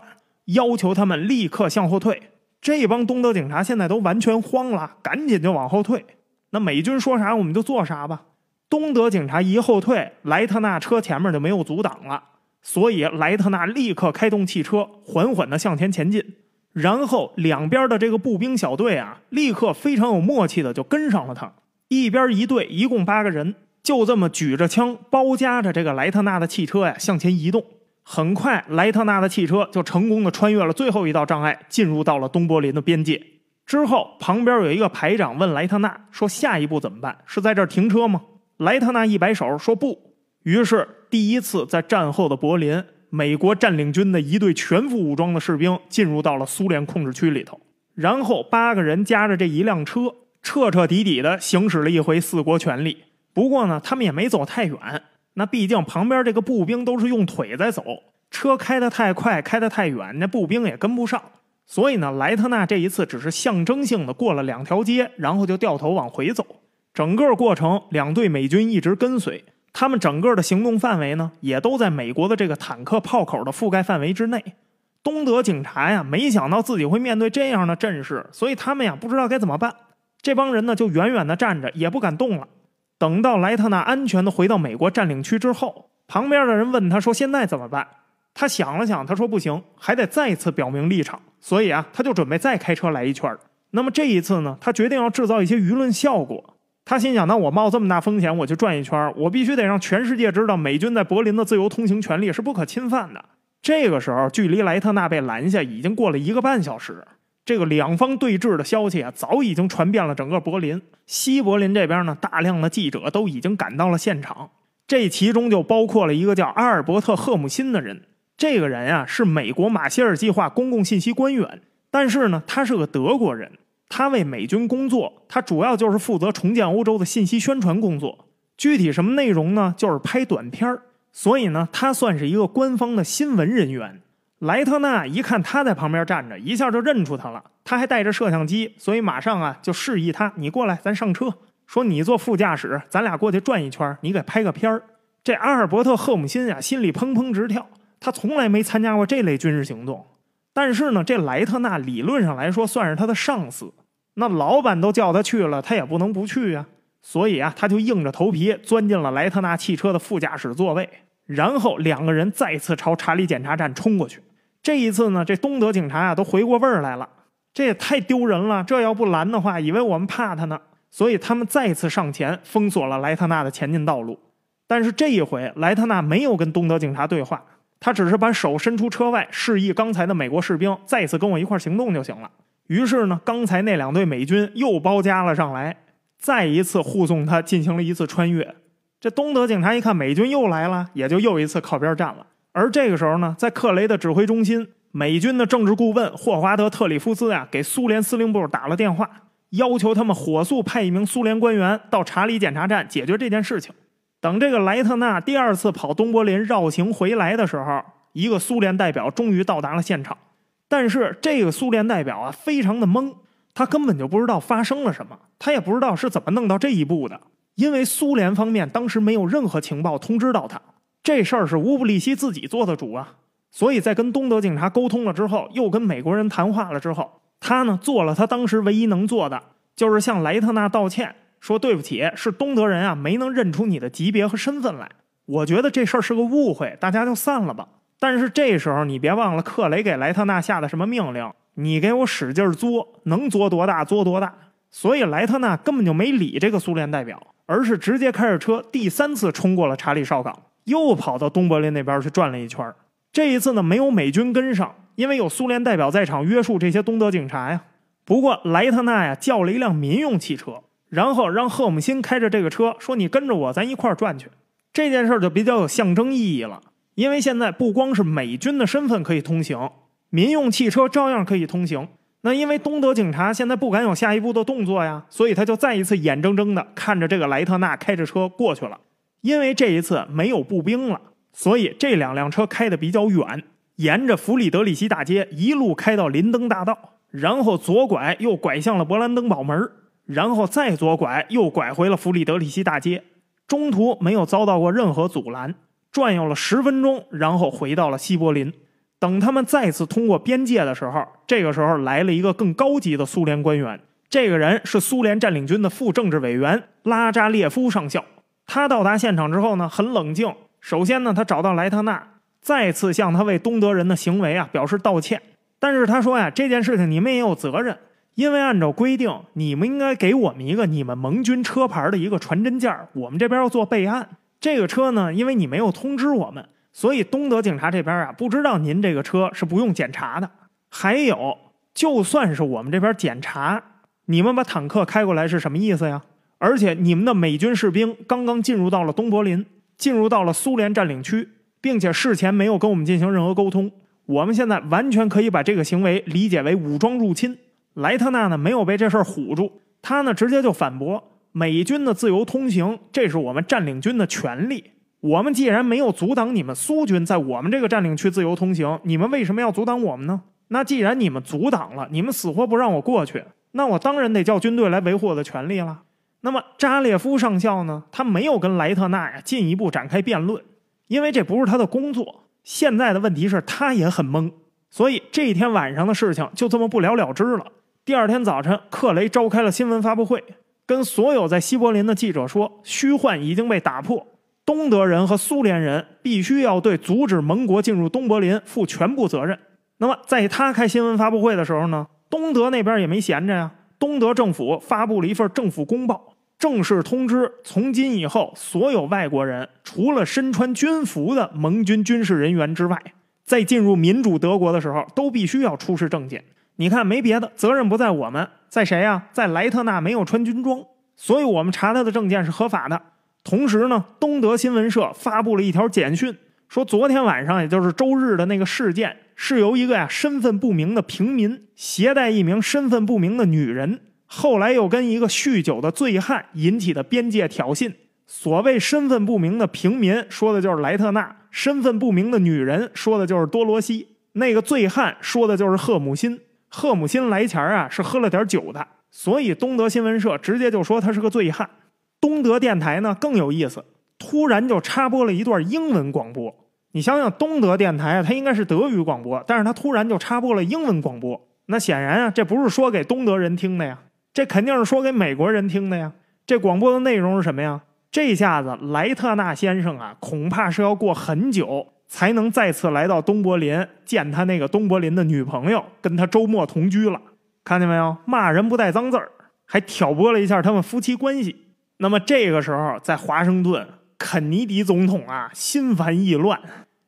要求他们立刻向后退。这帮东德警察现在都完全慌了，赶紧就往后退。那美军说啥我们就做啥吧。东德警察一后退，莱特纳车前面就没有阻挡了，所以莱特纳立刻开动汽车，缓缓地向前前进。然后两边的这个步兵小队啊，立刻非常有默契的就跟上了他，一边一队，一共八个人，就这么举着枪包夹着这个莱特纳的汽车呀，向前移动。很快，莱特纳的汽车就成功的穿越了最后一道障碍，进入到了东柏林的边界。之后，旁边有一个排长问莱特纳说：“下一步怎么办？是在这儿停车吗？”莱特纳一摆手说：“不。”于是，第一次在战后的柏林，美国占领军的一队全副武装的士兵进入到了苏联控制区里头。然后，八个人夹着这一辆车，彻彻底底的行使了一回四国权力。不过呢，他们也没走太远。那毕竟旁边这个步兵都是用腿在走，车开的太快，开的太远，那步兵也跟不上。所以呢，莱特纳这一次只是象征性的过了两条街，然后就掉头往回走。整个过程，两队美军一直跟随，他们整个的行动范围呢，也都在美国的这个坦克炮口的覆盖范围之内。东德警察呀，没想到自己会面对这样的阵势，所以他们呀，不知道该怎么办。这帮人呢，就远远的站着，也不敢动了。等到莱特纳安全的回到美国占领区之后，旁边的人问他说：“现在怎么办？”他想了想，他说：“不行，还得再次表明立场。”所以啊，他就准备再开车来一圈。那么这一次呢，他决定要制造一些舆论效果。他心想：“那我冒这么大风险，我去转一圈，我必须得让全世界知道美军在柏林的自由通行权利是不可侵犯的。”这个时候，距离莱特纳被拦下已经过了一个半小时。这个两方对峙的消息啊，早已经传遍了整个柏林。西柏林这边呢，大量的记者都已经赶到了现场，这其中就包括了一个叫阿尔伯特·赫姆辛的人。这个人啊，是美国马歇尔计划公共信息官员，但是呢，他是个德国人，他为美军工作，他主要就是负责重建欧洲的信息宣传工作。具体什么内容呢？就是拍短片所以呢，他算是一个官方的新闻人员。莱特纳一看他在旁边站着，一下就认出他了。他还带着摄像机，所以马上啊就示意他：“你过来，咱上车。说你坐副驾驶，咱俩过去转一圈，你给拍个片儿。”这阿尔伯特·赫姆辛啊，心里砰砰直跳。他从来没参加过这类军事行动，但是呢，这莱特纳理论上来说算是他的上司。那老板都叫他去了，他也不能不去呀。所以啊，他就硬着头皮钻进了莱特纳汽车的副驾驶座位，然后两个人再次朝查理检查站冲过去。这一次呢，这东德警察啊都回过味儿来了，这也太丢人了。这要不拦的话，以为我们怕他呢。所以他们再次上前封锁了莱特纳的前进道路。但是这一回，莱特纳没有跟东德警察对话，他只是把手伸出车外，示意刚才的美国士兵再次跟我一块行动就行了。于是呢，刚才那两队美军又包夹了上来，再一次护送他进行了一次穿越。这东德警察一看美军又来了，也就又一次靠边站了。而这个时候呢，在克雷的指挥中心，美军的政治顾问霍华德·特里夫斯啊，给苏联司令部打了电话，要求他们火速派一名苏联官员到查理检查站解决这件事情。等这个莱特纳第二次跑东柏林绕行回来的时候，一个苏联代表终于到达了现场。但是这个苏联代表啊，非常的懵，他根本就不知道发生了什么，他也不知道是怎么弄到这一步的，因为苏联方面当时没有任何情报通知到他。这事儿是乌布利希自己做的主啊，所以在跟东德警察沟通了之后，又跟美国人谈话了之后，他呢做了他当时唯一能做的，就是向莱特纳道歉，说对不起，是东德人啊没能认出你的级别和身份来。我觉得这事儿是个误会，大家就散了吧。但是这时候你别忘了，克雷给莱特纳下的什么命令？你给我使劲作，能作多大作多大。所以莱特纳根本就没理这个苏联代表，而是直接开着车第三次冲过了查理哨岗。又跑到东柏林那边去转了一圈这一次呢没有美军跟上，因为有苏联代表在场约束这些东德警察呀。不过莱特纳呀叫了一辆民用汽车，然后让赫姆辛开着这个车，说你跟着我，咱一块转去。这件事就比较有象征意义了，因为现在不光是美军的身份可以通行，民用汽车照样可以通行。那因为东德警察现在不敢有下一步的动作呀，所以他就再一次眼睁睁地看着这个莱特纳开着车过去了。因为这一次没有步兵了，所以这两辆车开得比较远，沿着弗里德里希大街一路开到林登大道，然后左拐又拐向了勃兰登堡门，然后再左拐又拐回了弗里德里希大街，中途没有遭到过任何阻拦，转悠了十分钟，然后回到了西柏林。等他们再次通过边界的时候，这个时候来了一个更高级的苏联官员，这个人是苏联占领军的副政治委员拉扎列夫上校。他到达现场之后呢，很冷静。首先呢，他找到莱特纳，再次向他为东德人的行为啊表示道歉。但是他说呀，这件事情你们也有责任，因为按照规定，你们应该给我们一个你们盟军车牌的一个传真件我们这边要做备案。这个车呢，因为你没有通知我们，所以东德警察这边啊不知道您这个车是不用检查的。还有，就算是我们这边检查，你们把坦克开过来是什么意思呀？而且，你们的美军士兵刚刚进入到了东柏林，进入到了苏联占领区，并且事前没有跟我们进行任何沟通。我们现在完全可以把这个行为理解为武装入侵。莱特纳呢，没有被这事儿唬住，他呢直接就反驳：美军的自由通行，这是我们占领军的权利。我们既然没有阻挡你们苏军在我们这个占领区自由通行，你们为什么要阻挡我们呢？那既然你们阻挡了，你们死活不让我过去，那我当然得叫军队来维护我的权利了。那么扎列夫上校呢？他没有跟莱特纳呀进一步展开辩论，因为这不是他的工作。现在的问题是他也很懵，所以这一天晚上的事情就这么不了了之了。第二天早晨，克雷召开了新闻发布会，跟所有在西柏林的记者说：“虚幻已经被打破，东德人和苏联人必须要对阻止盟国进入东柏林负全部责任。”那么在他开新闻发布会的时候呢，东德那边也没闲着呀，东德政府发布了一份政府公报。正式通知：从今以后，所有外国人（除了身穿军服的盟军军事人员之外），在进入民主德国的时候，都必须要出示证件。你看，没别的责任不在我们，在谁呀？在莱特纳没有穿军装，所以我们查他的证件是合法的。同时呢，东德新闻社发布了一条简讯，说昨天晚上，也就是周日的那个事件，是由一个呀身份不明的平民携带一名身份不明的女人。后来又跟一个酗酒的醉汉引起的边界挑衅。所谓身份不明的平民，说的就是莱特纳；身份不明的女人，说的就是多罗西；那个醉汉，说的就是赫姆辛。赫姆辛来前儿啊，是喝了点酒的，所以东德新闻社直接就说他是个醉汉。东德电台呢更有意思，突然就插播了一段英文广播。你想想，东德电台它应该是德语广播，但是它突然就插播了英文广播，那显然啊，这不是说给东德人听的呀。这肯定是说给美国人听的呀！这广播的内容是什么呀？这下子莱特纳先生啊，恐怕是要过很久才能再次来到东柏林见他那个东柏林的女朋友，跟他周末同居了。看见没有？骂人不带脏字儿，还挑拨了一下他们夫妻关系。那么这个时候，在华盛顿，肯尼迪总统啊，心烦意乱，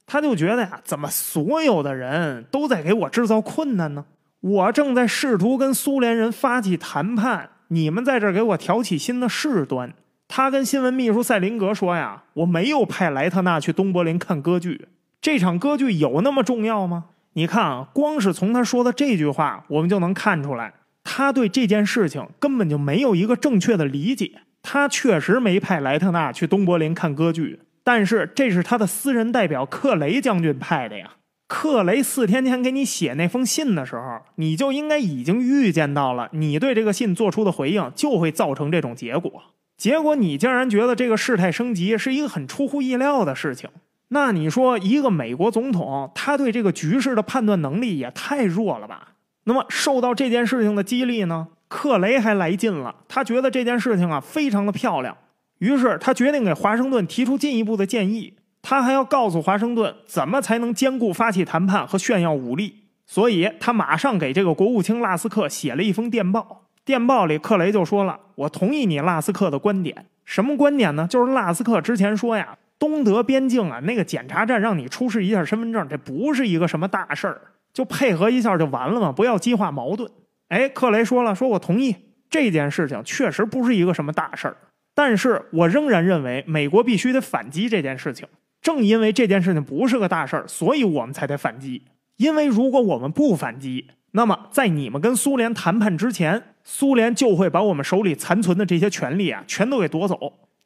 他就觉得呀，怎么所有的人都在给我制造困难呢？我正在试图跟苏联人发起谈判，你们在这儿给我挑起新的事端。他跟新闻秘书塞林格说呀：“我没有派莱特纳去东柏林看歌剧，这场歌剧有那么重要吗？”你看啊，光是从他说的这句话，我们就能看出来，他对这件事情根本就没有一个正确的理解。他确实没派莱特纳去东柏林看歌剧，但是这是他的私人代表克雷将军派的呀。克雷四天前给你写那封信的时候，你就应该已经预见到了，你对这个信做出的回应就会造成这种结果。结果你竟然觉得这个事态升级是一个很出乎意料的事情，那你说一个美国总统他对这个局势的判断能力也太弱了吧？那么受到这件事情的激励呢，克雷还来劲了，他觉得这件事情啊非常的漂亮，于是他决定给华盛顿提出进一步的建议。他还要告诉华盛顿怎么才能兼顾发起谈判和炫耀武力，所以他马上给这个国务卿拉斯克写了一封电报。电报里克雷就说了：“我同意你拉斯克的观点。什么观点呢？就是拉斯克之前说呀，东德边境啊那个检查站让你出示一下身份证，这不是一个什么大事儿，就配合一下就完了嘛，不要激化矛盾。”哎，克雷说了：“说我同意这件事情确实不是一个什么大事儿，但是我仍然认为美国必须得反击这件事情。”正因为这件事情不是个大事儿，所以我们才得反击。因为如果我们不反击，那么在你们跟苏联谈判之前，苏联就会把我们手里残存的这些权利啊，全都给夺走。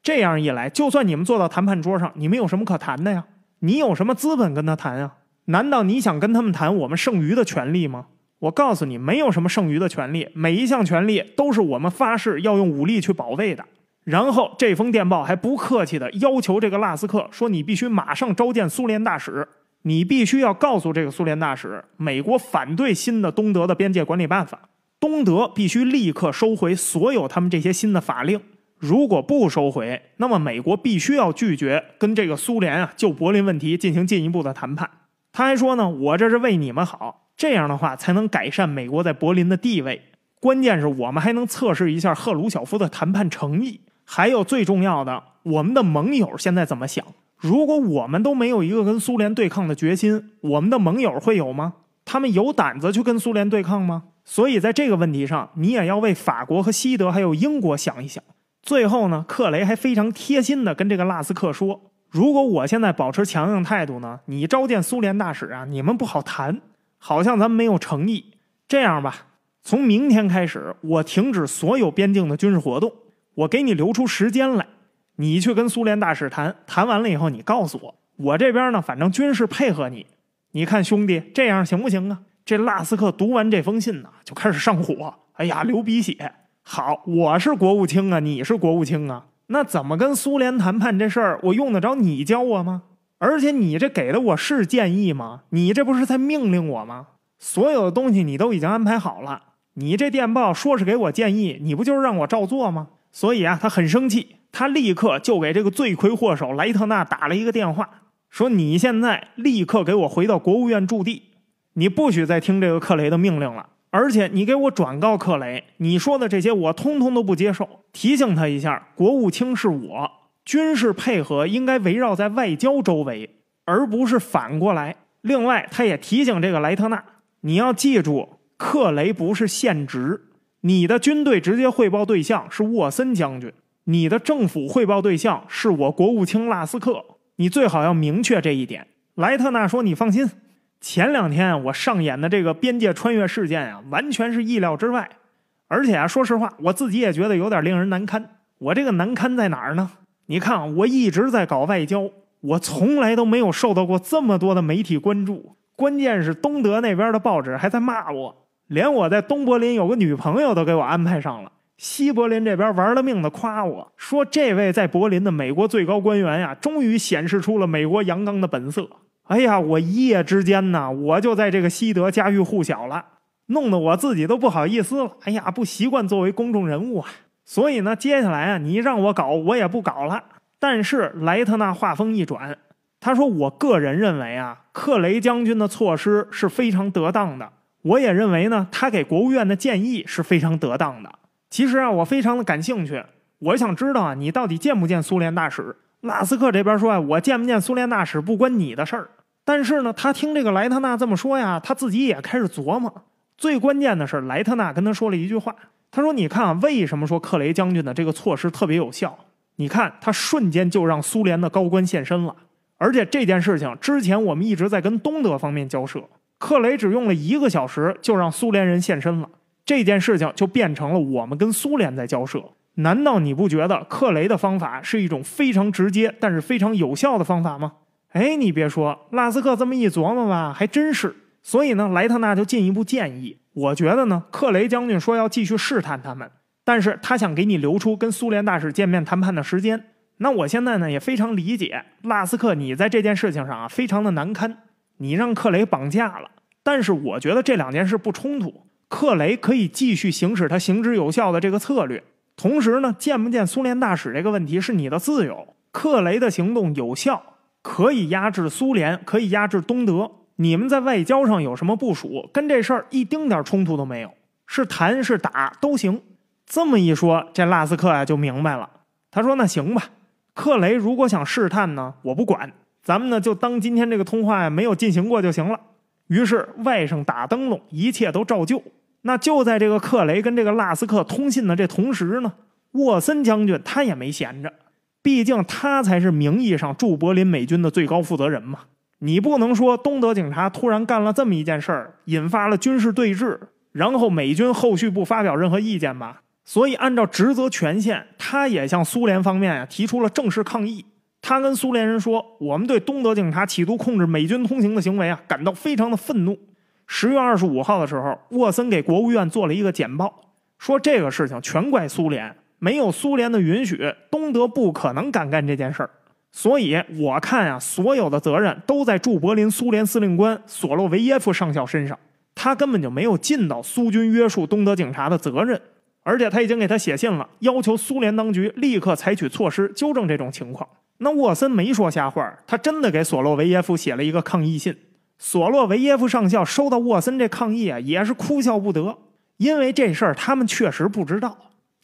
这样一来，就算你们坐到谈判桌上，你们有什么可谈的呀？你有什么资本跟他谈啊？难道你想跟他们谈我们剩余的权利吗？我告诉你，没有什么剩余的权利，每一项权利都是我们发誓要用武力去保卫的。然后这封电报还不客气地要求这个拉斯克说：“你必须马上召见苏联大使，你必须要告诉这个苏联大使，美国反对新的东德的边界管理办法，东德必须立刻收回所有他们这些新的法令。如果不收回，那么美国必须要拒绝跟这个苏联啊就柏林问题进行进一步的谈判。”他还说呢：“我这是为你们好，这样的话才能改善美国在柏林的地位。关键是我们还能测试一下赫鲁晓夫的谈判诚意。”还有最重要的，我们的盟友现在怎么想？如果我们都没有一个跟苏联对抗的决心，我们的盟友会有吗？他们有胆子去跟苏联对抗吗？所以在这个问题上，你也要为法国和西德还有英国想一想。最后呢，克雷还非常贴心的跟这个拉斯克说：“如果我现在保持强硬态度呢，你召见苏联大使啊，你们不好谈，好像咱们没有诚意。这样吧，从明天开始，我停止所有边境的军事活动。”我给你留出时间来，你去跟苏联大使谈谈完了以后，你告诉我，我这边呢，反正军事配合你。你看，兄弟，这样行不行啊？这拉斯克读完这封信呢，就开始上火，哎呀，流鼻血。好，我是国务卿啊，你是国务卿啊，那怎么跟苏联谈判这事儿，我用得着你教我吗？而且你这给的我是建议吗？你这不是在命令我吗？所有的东西你都已经安排好了，你这电报说是给我建议，你不就是让我照做吗？所以啊，他很生气，他立刻就给这个罪魁祸首莱特纳打了一个电话，说：“你现在立刻给我回到国务院驻地，你不许再听这个克雷的命令了。而且你给我转告克雷，你说的这些我通通都不接受。提醒他一下，国务卿是我，军事配合应该围绕在外交周围，而不是反过来。另外，他也提醒这个莱特纳，你要记住，克雷不是现职。”你的军队直接汇报对象是沃森将军，你的政府汇报对象是我国务卿拉斯克。你最好要明确这一点。莱特纳说：“你放心，前两天我上演的这个边界穿越事件啊，完全是意料之外。而且啊，说实话，我自己也觉得有点令人难堪。我这个难堪在哪儿呢？你看，我一直在搞外交，我从来都没有受到过这么多的媒体关注。关键是东德那边的报纸还在骂我。”连我在东柏林有个女朋友都给我安排上了。西柏林这边玩了命的夸我说：“这位在柏林的美国最高官员呀，终于显示出了美国阳刚的本色。”哎呀，我一夜之间呢，我就在这个西德家喻户晓了，弄得我自己都不好意思了。哎呀，不习惯作为公众人物啊。所以呢，接下来啊，你让我搞，我也不搞了。但是莱特纳话锋一转，他说：“我个人认为啊，克雷将军的措施是非常得当的。”我也认为呢，他给国务院的建议是非常得当的。其实啊，我非常的感兴趣，我想知道啊，你到底见不见苏联大使纳斯克？这边说啊，我见不见苏联大使不关你的事儿。但是呢，他听这个莱特纳这么说呀，他自己也开始琢磨。最关键的是，莱特纳跟他说了一句话，他说：“你看啊，为什么说克雷将军的这个措施特别有效？你看，他瞬间就让苏联的高官现身了，而且这件事情之前我们一直在跟东德方面交涉。”克雷只用了一个小时就让苏联人现身了，这件事情就变成了我们跟苏联在交涉。难道你不觉得克雷的方法是一种非常直接但是非常有效的方法吗？哎，你别说，拉斯克这么一琢磨吧，还真是。所以呢，莱特纳就进一步建议，我觉得呢，克雷将军说要继续试探他们，但是他想给你留出跟苏联大使见面谈判的时间。那我现在呢也非常理解拉斯克，你在这件事情上啊非常的难堪。你让克雷绑架了，但是我觉得这两件事不冲突。克雷可以继续行使他行之有效的这个策略，同时呢，见不见苏联大使这个问题是你的自由。克雷的行动有效，可以压制苏联，可以压制东德。你们在外交上有什么部署，跟这事儿一丁点冲突都没有，是谈是打都行。这么一说，这拉斯克呀就明白了。他说：“那行吧，克雷如果想试探呢，我不管。”咱们呢就当今天这个通话呀没有进行过就行了。于是外甥打灯笼，一切都照旧。那就在这个克雷跟这个拉斯克通信的这同时呢，沃森将军他也没闲着。毕竟他才是名义上驻柏林美军的最高负责人嘛。你不能说东德警察突然干了这么一件事儿，引发了军事对峙，然后美军后续不发表任何意见吧？所以按照职责权限，他也向苏联方面呀提出了正式抗议。他跟苏联人说：“我们对东德警察企图控制美军通行的行为啊，感到非常的愤怒。”十月二十五号的时候，沃森给国务院做了一个简报，说这个事情全怪苏联，没有苏联的允许，东德不可能敢干这件事儿。所以我看啊，所有的责任都在驻柏林苏联司令官索洛维耶夫上校身上，他根本就没有尽到苏军约束东德警察的责任，而且他已经给他写信了，要求苏联当局立刻采取措施纠正这种情况。那沃森没说瞎话他真的给索洛维耶夫写了一个抗议信。索洛维耶夫上校收到沃森这抗议啊，也是哭笑不得，因为这事儿他们确实不知道。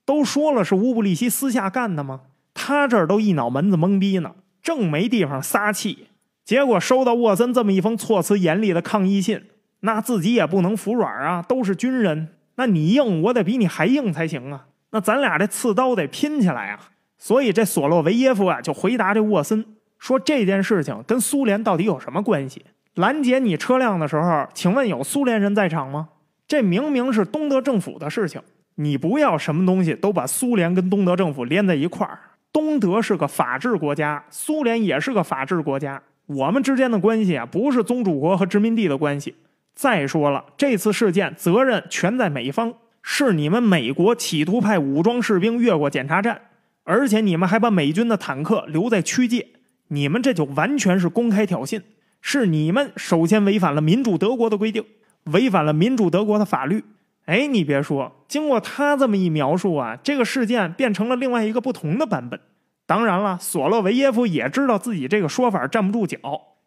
都说了是乌布利希私下干的吗？他这儿都一脑门子懵逼呢，正没地方撒气，结果收到沃森这么一封措辞严厉的抗议信，那自己也不能服软啊，都是军人，那你硬，我得比你还硬才行啊，那咱俩这刺刀得拼起来啊。所以这索洛维耶夫啊，就回答这沃森说：“这件事情跟苏联到底有什么关系？拦截你车辆的时候，请问有苏联人在场吗？这明明是东德政府的事情。你不要什么东西都把苏联跟东德政府连在一块儿。东德是个法治国家，苏联也是个法治国家。我们之间的关系啊，不是宗主国和殖民地的关系。再说了，这次事件责任全在美方，是你们美国企图派武装士兵越过检查站。”而且你们还把美军的坦克留在区界，你们这就完全是公开挑衅，是你们首先违反了民主德国的规定，违反了民主德国的法律。哎，你别说，经过他这么一描述啊，这个事件变成了另外一个不同的版本。当然了，索洛维耶夫也知道自己这个说法站不住脚，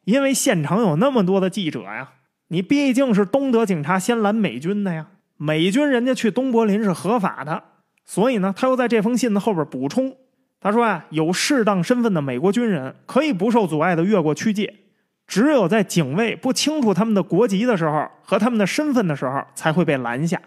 因为现场有那么多的记者呀，你毕竟是东德警察先拦美军的呀，美军人家去东柏林是合法的。所以呢，他又在这封信的后边补充，他说啊，有适当身份的美国军人可以不受阻碍的越过区界，只有在警卫不清楚他们的国籍的时候和他们的身份的时候才会被拦下。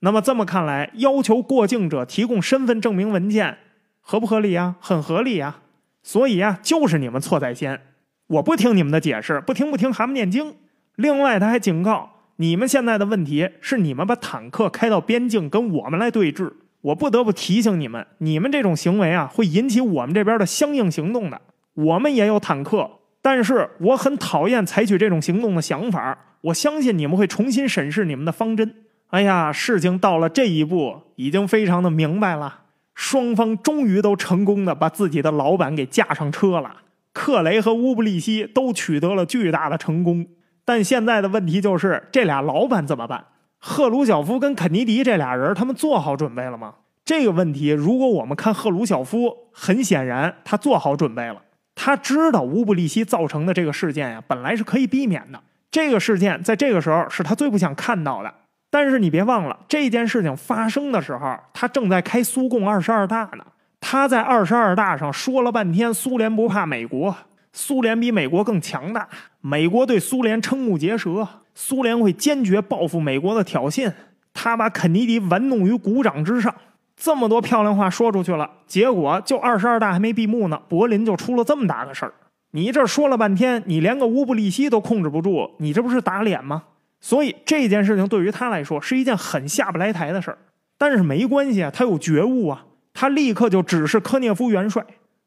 那么这么看来，要求过境者提供身份证明文件合不合理啊？很合理啊。所以啊，就是你们错在先，我不听你们的解释，不听不听，蛤蟆念经。另外，他还警告你们：现在的问题是你们把坦克开到边境跟我们来对峙。我不得不提醒你们，你们这种行为啊，会引起我们这边的相应行动的。我们也有坦克，但是我很讨厌采取这种行动的想法。我相信你们会重新审视你们的方针。哎呀，事情到了这一步，已经非常的明白了。双方终于都成功的把自己的老板给架上车了。克雷和乌布利希都取得了巨大的成功，但现在的问题就是，这俩老板怎么办？赫鲁晓夫跟肯尼迪这俩人，他们做好准备了吗？这个问题，如果我们看赫鲁晓夫，很显然他做好准备了。他知道乌布利希造成的这个事件呀，本来是可以避免的。这个事件在这个时候是他最不想看到的。但是你别忘了，这件事情发生的时候，他正在开苏共二十二大呢。他在二十二大上说了半天，苏联不怕美国。苏联比美国更强大，美国对苏联瞠目结舌，苏联会坚决报复美国的挑衅。他把肯尼迪玩弄于股掌之上，这么多漂亮话说出去了，结果就二十二大还没闭幕呢，柏林就出了这么大个事儿。你这说了半天，你连个乌布利希都控制不住，你这不是打脸吗？所以这件事情对于他来说是一件很下不来台的事儿。但是没关系，啊，他有觉悟啊，他立刻就指示科涅夫元帅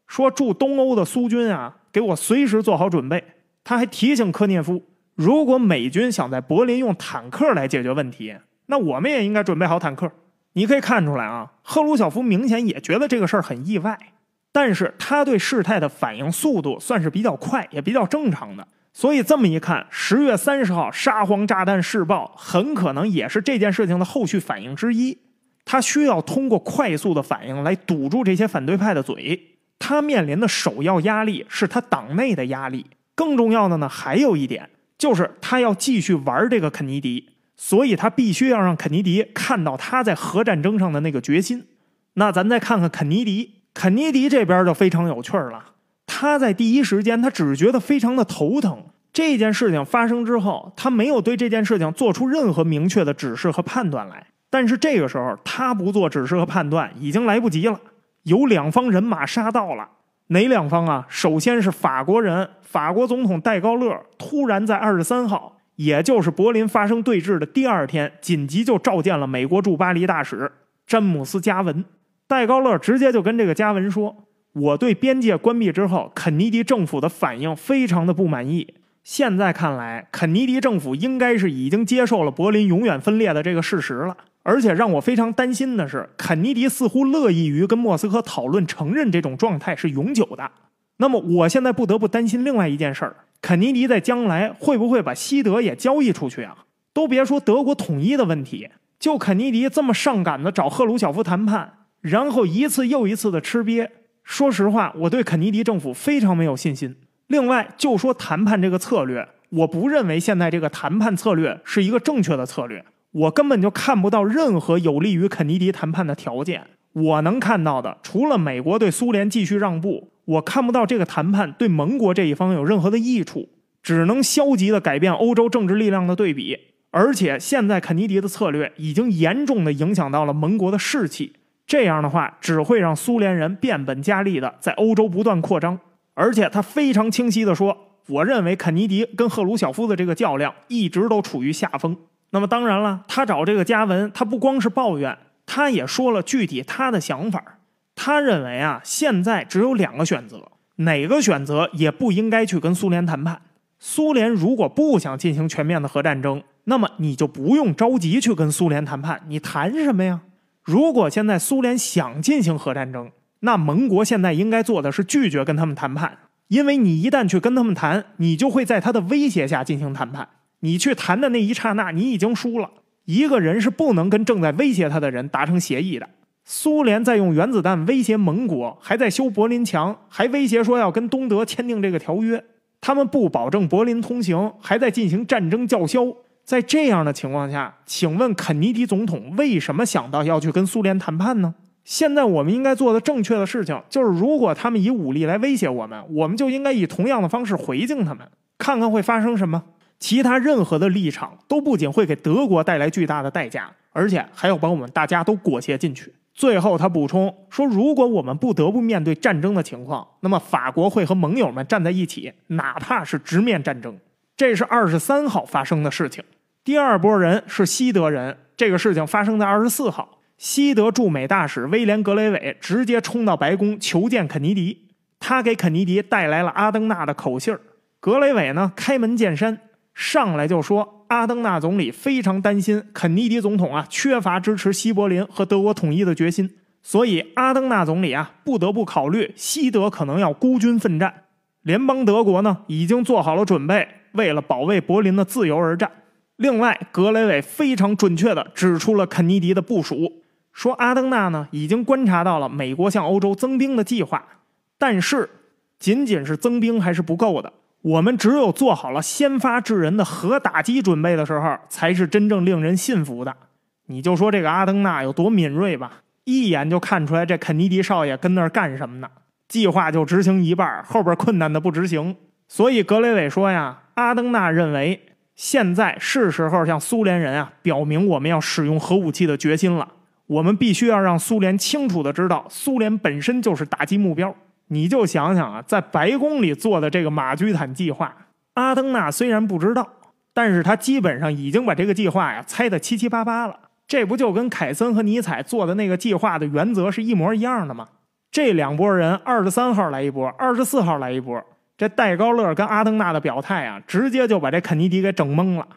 说：“驻东欧的苏军啊。”给我随时做好准备。他还提醒科涅夫，如果美军想在柏林用坦克来解决问题，那我们也应该准备好坦克。你可以看出来啊，赫鲁晓夫明显也觉得这个事儿很意外，但是他对事态的反应速度算是比较快，也比较正常的。所以这么一看，十月三十号沙皇炸弹试爆很可能也是这件事情的后续反应之一。他需要通过快速的反应来堵住这些反对派的嘴。他面临的首要压力是他党内的压力，更重要的呢，还有一点就是他要继续玩这个肯尼迪，所以他必须要让肯尼迪看到他在核战争上的那个决心。那咱再看看肯尼迪，肯尼迪这边就非常有趣了。他在第一时间，他只觉得非常的头疼。这件事情发生之后，他没有对这件事情做出任何明确的指示和判断来。但是这个时候，他不做指示和判断已经来不及了。有两方人马杀到了，哪两方啊？首先是法国人，法国总统戴高乐突然在二十三号，也就是柏林发生对峙的第二天，紧急就召见了美国驻巴黎大使詹姆斯·加文。戴高乐直接就跟这个加文说：“我对边界关闭之后，肯尼迪政府的反应非常的不满意。现在看来，肯尼迪政府应该是已经接受了柏林永远分裂的这个事实了。”而且让我非常担心的是，肯尼迪似乎乐意于跟莫斯科讨论承认这种状态是永久的。那么，我现在不得不担心另外一件事儿：肯尼迪在将来会不会把西德也交易出去啊？都别说德国统一的问题，就肯尼迪这么上赶的找赫鲁晓夫谈判，然后一次又一次的吃瘪。说实话，我对肯尼迪政府非常没有信心。另外，就说谈判这个策略，我不认为现在这个谈判策略是一个正确的策略。我根本就看不到任何有利于肯尼迪谈判的条件。我能看到的，除了美国对苏联继续让步，我看不到这个谈判对盟国这一方有任何的益处，只能消极的改变欧洲政治力量的对比。而且现在肯尼迪的策略已经严重的影响到了盟国的士气，这样的话只会让苏联人变本加厉的在欧洲不断扩张。而且他非常清晰的说，我认为肯尼迪跟赫鲁晓夫的这个较量一直都处于下风。那么当然了，他找这个加文，他不光是抱怨，他也说了具体他的想法。他认为啊，现在只有两个选择，哪个选择也不应该去跟苏联谈判。苏联如果不想进行全面的核战争，那么你就不用着急去跟苏联谈判，你谈什么呀？如果现在苏联想进行核战争，那盟国现在应该做的是拒绝跟他们谈判，因为你一旦去跟他们谈，你就会在他的威胁下进行谈判。你去谈的那一刹那，你已经输了。一个人是不能跟正在威胁他的人达成协议的。苏联在用原子弹威胁盟国，还在修柏林墙，还威胁说要跟东德签订这个条约。他们不保证柏林通行，还在进行战争叫嚣。在这样的情况下，请问肯尼迪总统为什么想到要去跟苏联谈判呢？现在我们应该做的正确的事情就是，如果他们以武力来威胁我们，我们就应该以同样的方式回敬他们，看看会发生什么。其他任何的立场都不仅会给德国带来巨大的代价，而且还要把我们大家都裹挟进去。最后，他补充说：“如果我们不得不面对战争的情况，那么法国会和盟友们站在一起，哪怕是直面战争。”这是二十三号发生的事情。第二波人是西德人，这个事情发生在二十四号。西德驻美大使威廉·格雷韦直接冲到白宫求见肯尼迪，他给肯尼迪带来了阿登纳的口信儿。格雷韦呢，开门见山。上来就说，阿登纳总理非常担心肯尼迪总统啊缺乏支持西柏林和德国统一的决心，所以阿登纳总理啊不得不考虑西德可能要孤军奋战。联邦德国呢已经做好了准备，为了保卫柏林的自由而战。另外，格雷委非常准确地指出了肯尼迪的部署，说阿登纳呢已经观察到了美国向欧洲增兵的计划，但是仅仅是增兵还是不够的。我们只有做好了先发制人的核打击准备的时候，才是真正令人信服的。你就说这个阿登纳有多敏锐吧，一眼就看出来这肯尼迪少爷跟那儿干什么呢？计划就执行一半，后边困难的不执行。所以格雷委说呀，阿登纳认为现在是时候向苏联人啊表明我们要使用核武器的决心了。我们必须要让苏联清楚的知道，苏联本身就是打击目标。你就想想啊，在白宫里做的这个马居坦计划，阿登纳虽然不知道，但是他基本上已经把这个计划呀猜的七七八八了。这不就跟凯森和尼采做的那个计划的原则是一模一样的吗？这两拨人，二十三号来一波，二十四号来一波。这戴高乐跟阿登纳的表态啊，直接就把这肯尼迪给整懵了。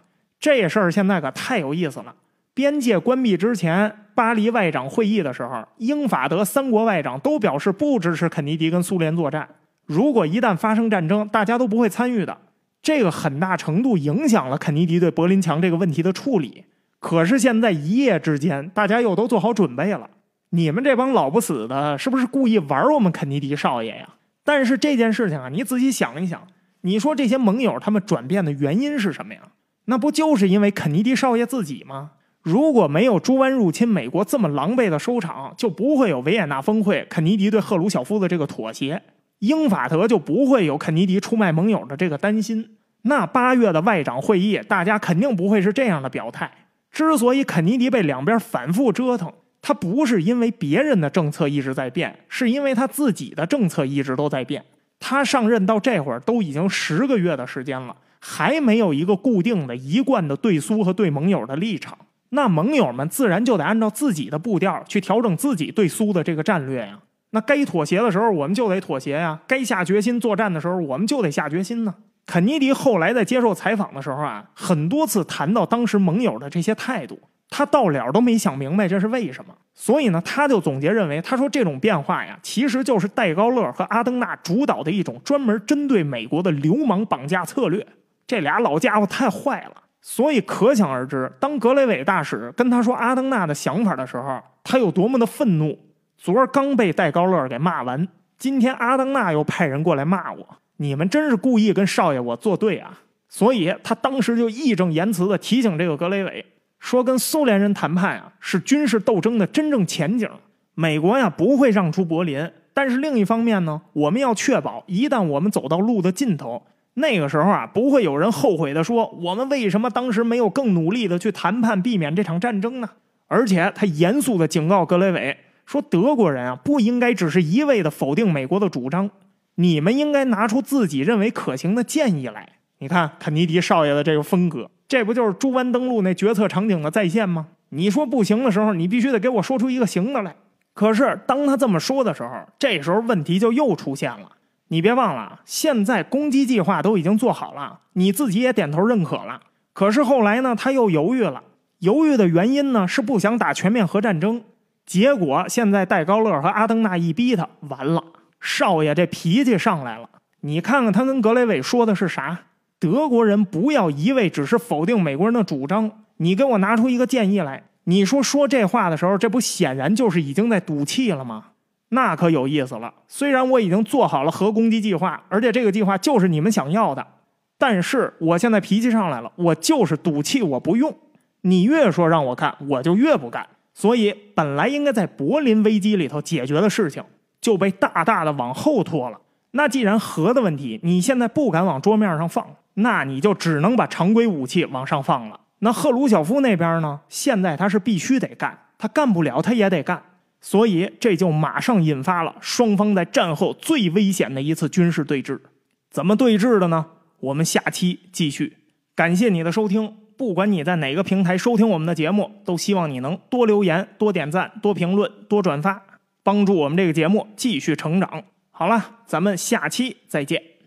这事儿现在可太有意思了。边界关闭之前，巴黎外长会议的时候，英法德三国外长都表示不支持肯尼迪跟苏联作战。如果一旦发生战争，大家都不会参与的。这个很大程度影响了肯尼迪对柏林墙这个问题的处理。可是现在一夜之间，大家又都做好准备了。你们这帮老不死的，是不是故意玩我们肯尼迪少爷呀？但是这件事情啊，你仔细想一想，你说这些盟友他们转变的原因是什么呀？那不就是因为肯尼迪少爷自己吗？如果没有猪湾入侵美国这么狼狈的收场，就不会有维也纳峰会肯尼迪对赫鲁晓夫的这个妥协，英法德就不会有肯尼迪出卖盟友的这个担心。那八月的外长会议，大家肯定不会是这样的表态。之所以肯尼迪被两边反复折腾，他不是因为别人的政策一直在变，是因为他自己的政策一直都在变。他上任到这会儿都已经十个月的时间了，还没有一个固定的一贯的对苏和对盟友的立场。那盟友们自然就得按照自己的步调去调整自己对苏的这个战略呀。那该妥协的时候我们就得妥协呀，该下决心作战的时候我们就得下决心呢。肯尼迪后来在接受采访的时候啊，很多次谈到当时盟友的这些态度，他到了都没想明白这是为什么。所以呢，他就总结认为，他说这种变化呀，其实就是戴高乐和阿登纳主导的一种专门针对美国的流氓绑架策略。这俩老家伙太坏了。所以可想而知，当格雷委大使跟他说阿登纳的想法的时候，他有多么的愤怒。昨儿刚被戴高乐给骂完，今天阿登纳又派人过来骂我，你们真是故意跟少爷我作对啊！所以他当时就义正言辞地提醒这个格雷委，说跟苏联人谈判啊，是军事斗争的真正前景。美国呀不会让出柏林，但是另一方面呢，我们要确保一旦我们走到路的尽头。那个时候啊，不会有人后悔的说我们为什么当时没有更努力的去谈判，避免这场战争呢？而且他严肃的警告格雷韦说：“德国人啊，不应该只是一味的否定美国的主张，你们应该拿出自己认为可行的建议来。”你看肯尼迪少爷的这个风格，这不就是猪湾登陆那决策场景的再现吗？你说不行的时候，你必须得给我说出一个行的来。可是当他这么说的时候，这时候问题就又出现了。你别忘了现在攻击计划都已经做好了，你自己也点头认可了。可是后来呢，他又犹豫了。犹豫的原因呢，是不想打全面核战争。结果现在戴高乐和阿登纳一逼他，完了，少爷这脾气上来了。你看看他跟格雷维说的是啥？德国人不要一味只是否定美国人的主张，你给我拿出一个建议来。你说说这话的时候，这不显然就是已经在赌气了吗？那可有意思了。虽然我已经做好了核攻击计划，而且这个计划就是你们想要的，但是我现在脾气上来了，我就是赌气，我不用。你越说让我干，我就越不干。所以本来应该在柏林危机里头解决的事情，就被大大的往后拖了。那既然核的问题你现在不敢往桌面上放，那你就只能把常规武器往上放了。那赫鲁晓夫那边呢？现在他是必须得干，他干不了他也得干。所以，这就马上引发了双方在战后最危险的一次军事对峙。怎么对峙的呢？我们下期继续。感谢你的收听，不管你在哪个平台收听我们的节目，都希望你能多留言、多点赞、多评论、多转发，帮助我们这个节目继续成长。好了，咱们下期再见。